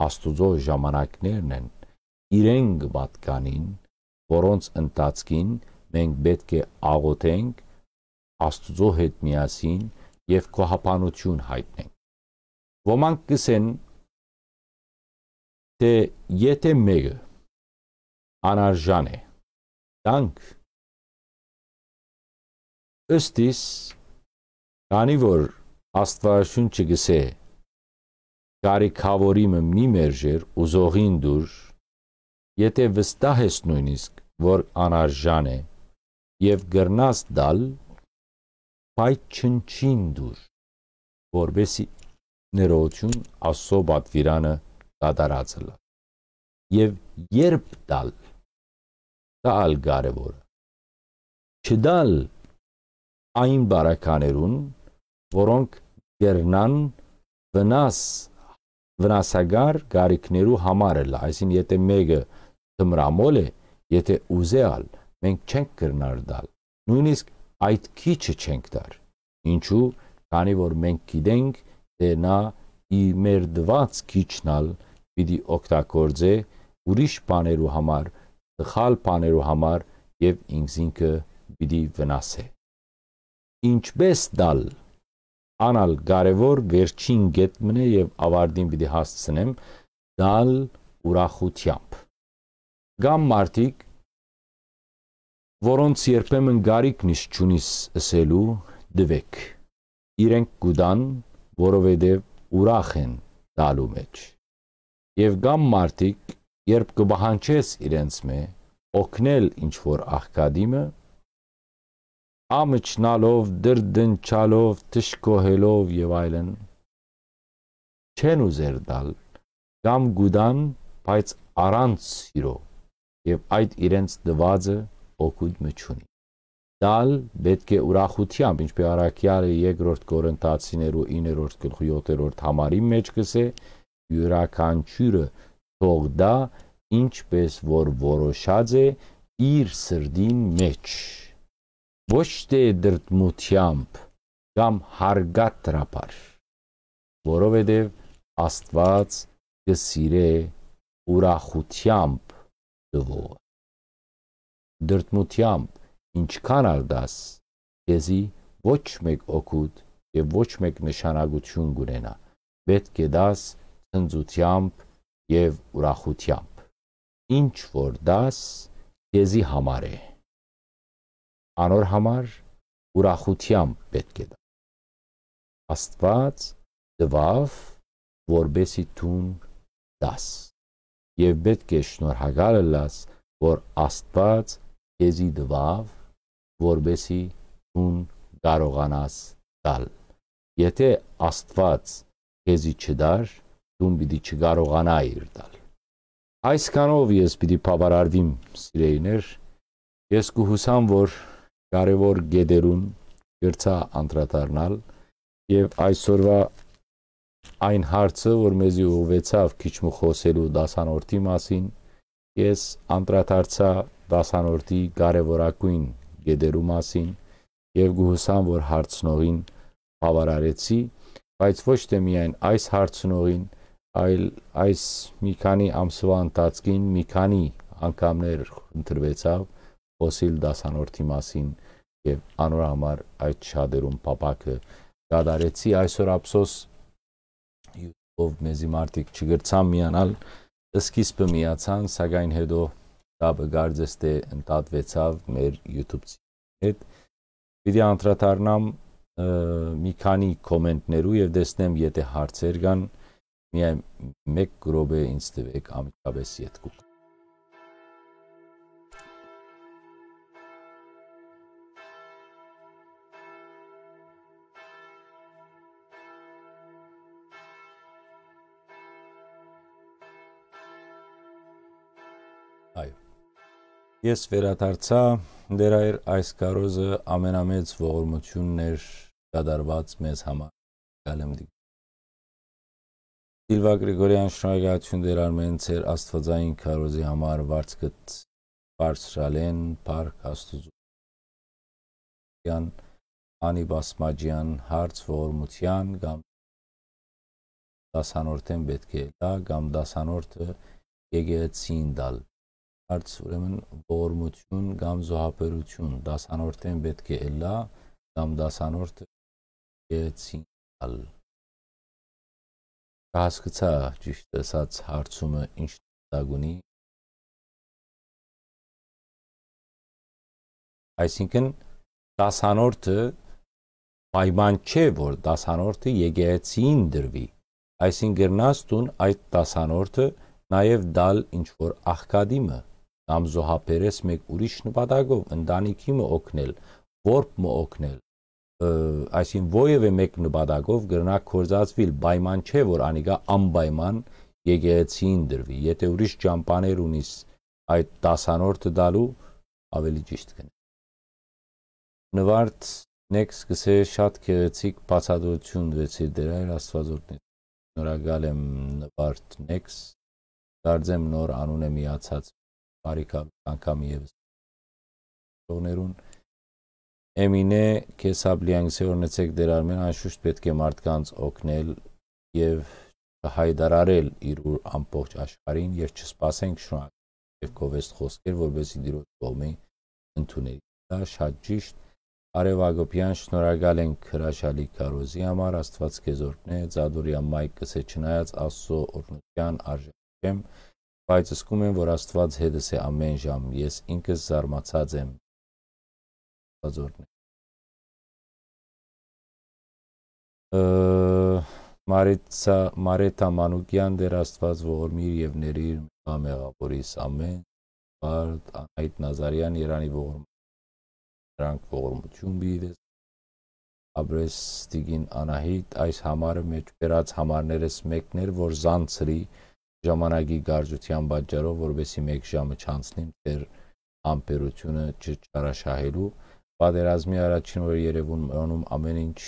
Աստուծո ժամանակներն են իրեն կպատկանին, որոնց ընթացքին մենք պետք է աղոթենք Աստծո հետ միասին եւ կոհապանություն հայտնենք։ Ոմանք կսեն թե եթե մերը անարժան է, տանք ըստիս քանի որ Աստվածություն չգսե կարիքավորիմը մի մերժեր ուզողին դուր, եթե վստահ ես նույնիսկ, որ անարժան է, եւ գրնաս դալ փայ չնչին դուր որբեսի ներողություն աստծո պատվիրանը դատարածը լա եւ երբ դալ դալ կարևորը չդալ այն բարականերուն որոնք գերնան վնաս վնասագար գարիկներու համար էլ այսին եթե մեկը թմրամոլ է եթե ուզեալ մենք չենք կրնար դալ։ Նույնիսկ այդ քիչը չենք դար։ Ինչու՞, քանի որ մենք գիտենք, թե նա ի մեր դված քիչնալ պիտի օգտագործե ուրիշ բաներու համար, սխալ բաներու համար եւ ինքս ինքը պիտի վնասե։ Ինչպես դալ անալ կարևոր վերջին գետմն է եւ ավարտին պիտի հասցնեմ դալ ուրախությամբ։ Գամ մարդիկ որոնց երբեմն գարիկնից ճունիս ասելու դվեք։ Իրենք գուդան, որովհետև ուրախ են տալու մեջ։ Եվ գամ մարդիկ, երբ կբահանչես իրենց մե, օգնել ինչ որ աղքադիմը, ամճնալով, դրդնչալով, տշկոհելով եւ այլն, չեն ուզեր դալ, կամ գուդան, բայց առանց սիրո, եւ այդ իրենց դվածը օգուտ մչունի։ Դալ պետք է ուրախությամբ, ինչպես Արաքյալը 2-րդ Կորինթացիներու 9-րդ գլխի 7-րդ համարի մեջ գսե, յուրաքանչյուրը թող դա, ինչպես որ որոշած է իր սրդին մեջ։ Ոչ թե դրդմությամբ կամ հարգատ տրապար, որովհետև Աստված կսիրե ուրախությամբ դվողը դրտմությամբ ինչքան ալ դաս քեզի ոչ մեկ օգուտ եւ ոչ մեկ նշանակություն գունենա պետք է դաս ծնծությամբ եւ ուրախությամբ ինչ որ դաս քեզի համար է անոր համար ուրախությամբ պետք է դա աստված դվավ որբեսի տուն դաս եւ պետք է շնորհակալ լաս որ աստված քեզի դվավ, որբեսի ուն կարողանաս տալ։ Եթե Աստված քեզի չդար, դու պիտի չկարողանայիր տալ։ Այսքանով ես պիտի բավարարվիմ, սիրեիներ, ես կհուսամ, որ կարևոր գեդերուն գրծա անդրադառնալ եւ այսօրվա այն հարցը, որ մեզի ուղղեցավ քիչ մխոսելու դասանորթի մասին, ես անդրադարձա դասանորդի կարևորակույն գեդերու մասին եւ գուհսան որ հարցնողին բավարարեցի բայց ոչ թե միայն այս հարցնողին այլ այս մի քանի ամսվա ընթացքին մի քանի անգամներ ընտրվեցավ խոսիլ դասանորդի մասին եւ անոր համար այդ շադերուն պապակը դադարեցի այսօր ափսոս ով մեզի մարդիկ չգրցան միանալ սկիզբը միացան սակայն հետո կապը կարծես թե ընդհատվեցավ մեր YouTube-ի հետ։ Պետք է անդրադառնամ մի քանի կոմենտներու եւ դեսնեմ, եթե հարցեր կան, միայն մեկ գրոբե ինձ տվեք, ամիջապես յետքու։ Ես վերադարձա դեր այր այս կարոզը ամենամեծ ողորմությունն էր դադարված մեզ համար։ Գալեմ դի։ Սիլվա Գրիգորյան շնորհակալություն դեր արմեն ծեր աստվածային կարոզի համար վարձկտ Բարսրալեն Պարկ Աստուծո Յան Անի Բասմաջյան հարց ողորմության կամ դասանորդեն պետք է լա կամ դասանորդը եկեցին դալ հարց ուրեմն ողորմություն կամ զոհաբերություն դասանորդեն պետք է լա կամ դասանորդը գեցինալ հասկացա ճիշտ ասած հարցումը ինչ տագունի այսինքն դասանորդը պայման չէ որ դասանորդը եկեղեցին դրվի այսինքն գրնաստուն այդ դասանորդը նաև դալ ինչ որ աղկադիմը կամ զոհաբերես մեկ ուրիշ նպատակով ընտանիքի մը օգնել, որբ մը օգնել այսին ովևէ մեկ նպատակով գրնա կորզածվիլ պայման չէ որ անիկա անպայման եկեղեցին դրվի եթե ուրիշ ճամբաներ ունիս այդ դասանորդը դալու ավելի ճիշտ կնե նվարդ նեքս գսե շատ գեղեցիկ բացադրություն դեցի դրա իր աստվածորդնի նորագալ եմ նվարդ նեքս դարձեմ նոր անուն է միացած բարիկամ անգամ եւս տոներուն Էմինե Քեսաբլյանցի օրնեցեք դեր արմեն անշուշտ պետք է մարդկանց օգնել եւ հայդարարել իր ու ամբողջ աշխարհին եւ չսպասենք շնորհակալ եւ կովեստ խոսքեր որբեսի դիրոց կողմի ընդունեի դա շատ ճիշտ Արև Ագոպյան, շնորհակալ ենք հրաշալի կարոզի համար, Աստված քեզ օրհնե, Զադորիա Մայք կսե չնայած Աստծո օրհնության արժեք եմ բայց զգում եմ, որ Աստված հետս է ամեն ժամ։ Ես ինքս զարմացած եմ։ Աստվածորն Մարեցա Մարետա Մանուկյան դեր Աստված ողորմիր եւ ներիր մեղավորիս ամեն բարդ Անահիտ Նազարյան Երանի ողորմ նրանք ողորմություն բիდეს Աբրեստիգին Անահիտ այս համարը մեջ բերած համարներս մեկներ որ զանցրի ժամանակի գարժության պատճառով, որովհետեւ 1 ժամը չանցնիմ դեր ամպերությունը չճարաշահելու պատերազմի առաջին օրը Երևանում ամեն ինչ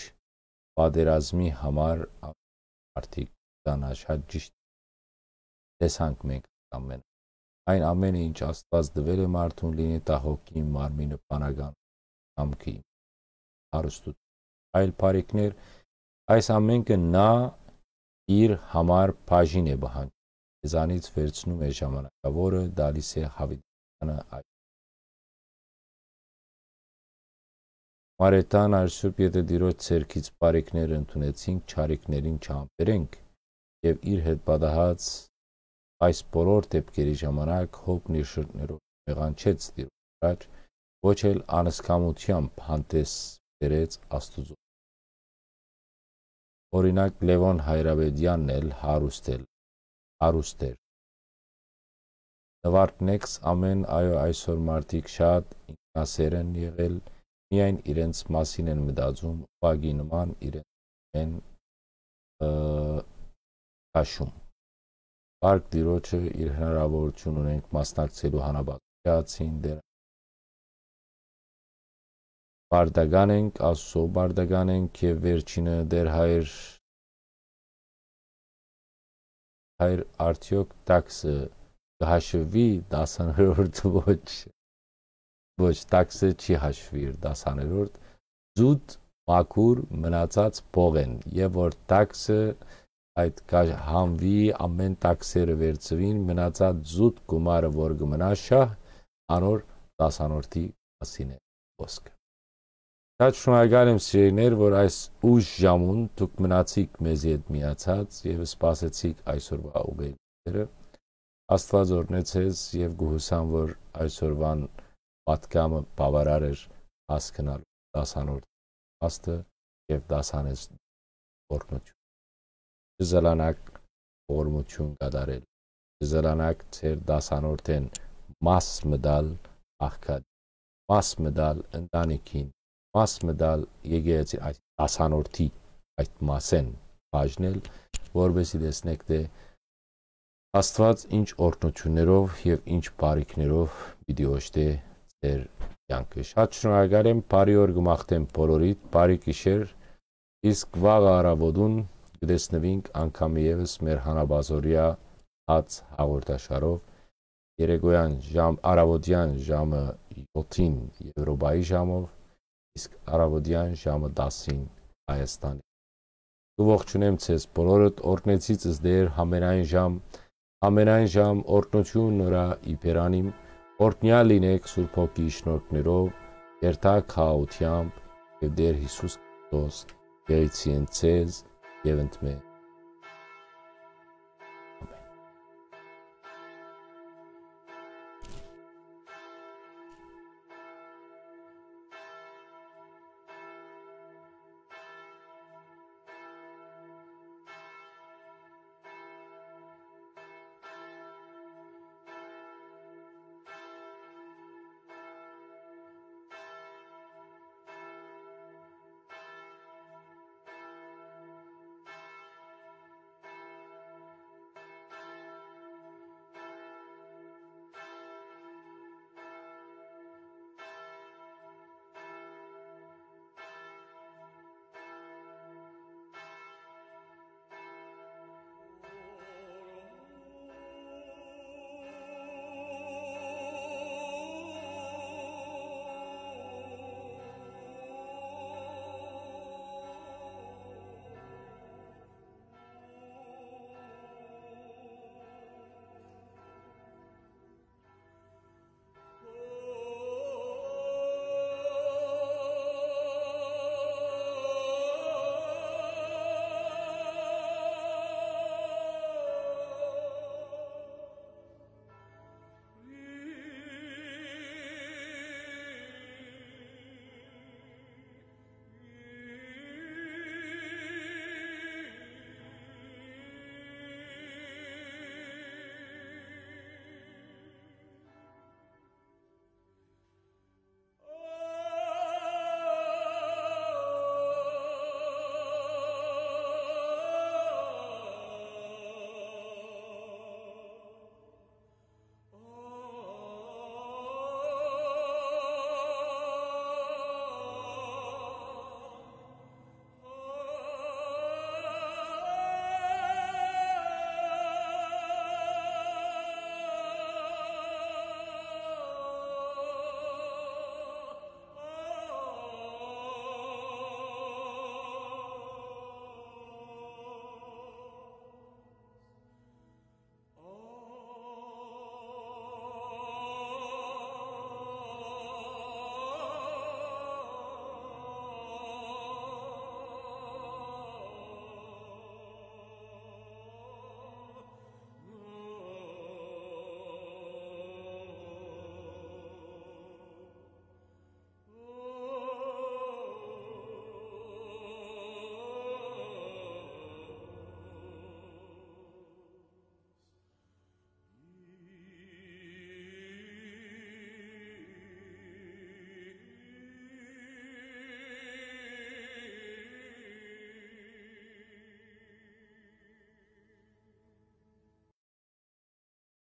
պատերազմի համար արդիկ դանաչա ճիշտ տեսանք մենք ամեն այն ամենը ինչ Աստված տվել է մարդուն լինի տա հոգի մարմինը բանական ամքի հարստություն այլ բարեկներ այս ամենքը նա իր համար բաժին է բահան մեզանից վերցնում է ժամանակավորը, դալիս է հավիտանը այդ։ Մարետան արսուպ եթե դիրոց ցերքից բարիկներ ընդունեցինք, ճարիկներին չամբերենք եւ իր հետ պատահած այս բոլոր դեպքերի ժամանակ հոգ նիշերներով մեղանչեց դիրոց առաջ, ոչ էլ անսկամությամբ հանդես բերեց Աստուծո։ Օրինակ Լևոն Հայրաբեդյանն էլ հարուստ էր հարուստ էր։ Նվարտնեք ամեն այո այսօր մարդիկ շատ ինքնասեր են եղել, միայն իրենց մասին են մտածում, ուղագի նման իրենց են քաշում։ Պարկ դիրոջը իր հնարավորություն ունենք մասնակցելու հանաբացիացին դեր Բարդագան ենք, Աստծո բարդագան ենք եւ վերջինը դեր հայր հայր արդյոք տաքսը կհաշվի դասաներորդ <laughs> ոչ ոչ տաքսը չի հաշվի դասաներորդ զուտ մաքուր մնացած փողեն եւ որ տաքսը այդ համվի ամեն տաքսերը վերծվին մնացած զուտ գումարը որ գմնա շահ անոր դասանորդի մասին է ոսկը Շատ շնորհակալ եմ սիրելիներ, որ այս ուշ ժամուն դուք մնացիք մեզ հետ միացած եւ սպասեցիք այսօրվա ուղերձերը։ Աստված օրհնեցես եւ գուհուսան, որ այսօրվան պատկամը բավարար էր հասկանալ դասանորդ աստը եւ դասանես օրհնություն։ Զելանակ օրհնություն կատարել։ Զելանակ ծեր դասանորդեն մաս մտալ աղքատ, մաս մտալ ընտանիքին, մաս մտալ եկեղեցի այս ասանորդի այդ մասեն բաժնել, որովհետև տեսնեք թե դե Աստված ինչ օրհնություններով եւ ինչ բարիքներով պիտի օժտե ձեր կյանքը։ Շատ շնորհակալ եմ, բարի օր գմախտեմ բոլորիդ, բարի գիշեր։ Իսկ վաղ առավոտուն կտեսնվինք անգամ եւս մեր հանաբազորիա հաց հաղորդաշարով երեկոյան ժամ արավոտյան ժամը 7-ին Եվրոպայի ժամով իսկ առավոտյան ժամը 10-ին Հայաստանի։ Դու ողջունեմ ցեզ բոլորդ օրտնեցիցս դեր համերայն ժամ, ամենայն ժամ օրտնություն նրա իբերանիմ, օրտնյա լինեք Սուրբ Հոգի շնորհներով, երթակ հաությամբ եւ դեր Հիսուս Քրիստոս գերիցին ցեզ եւ ընդմեն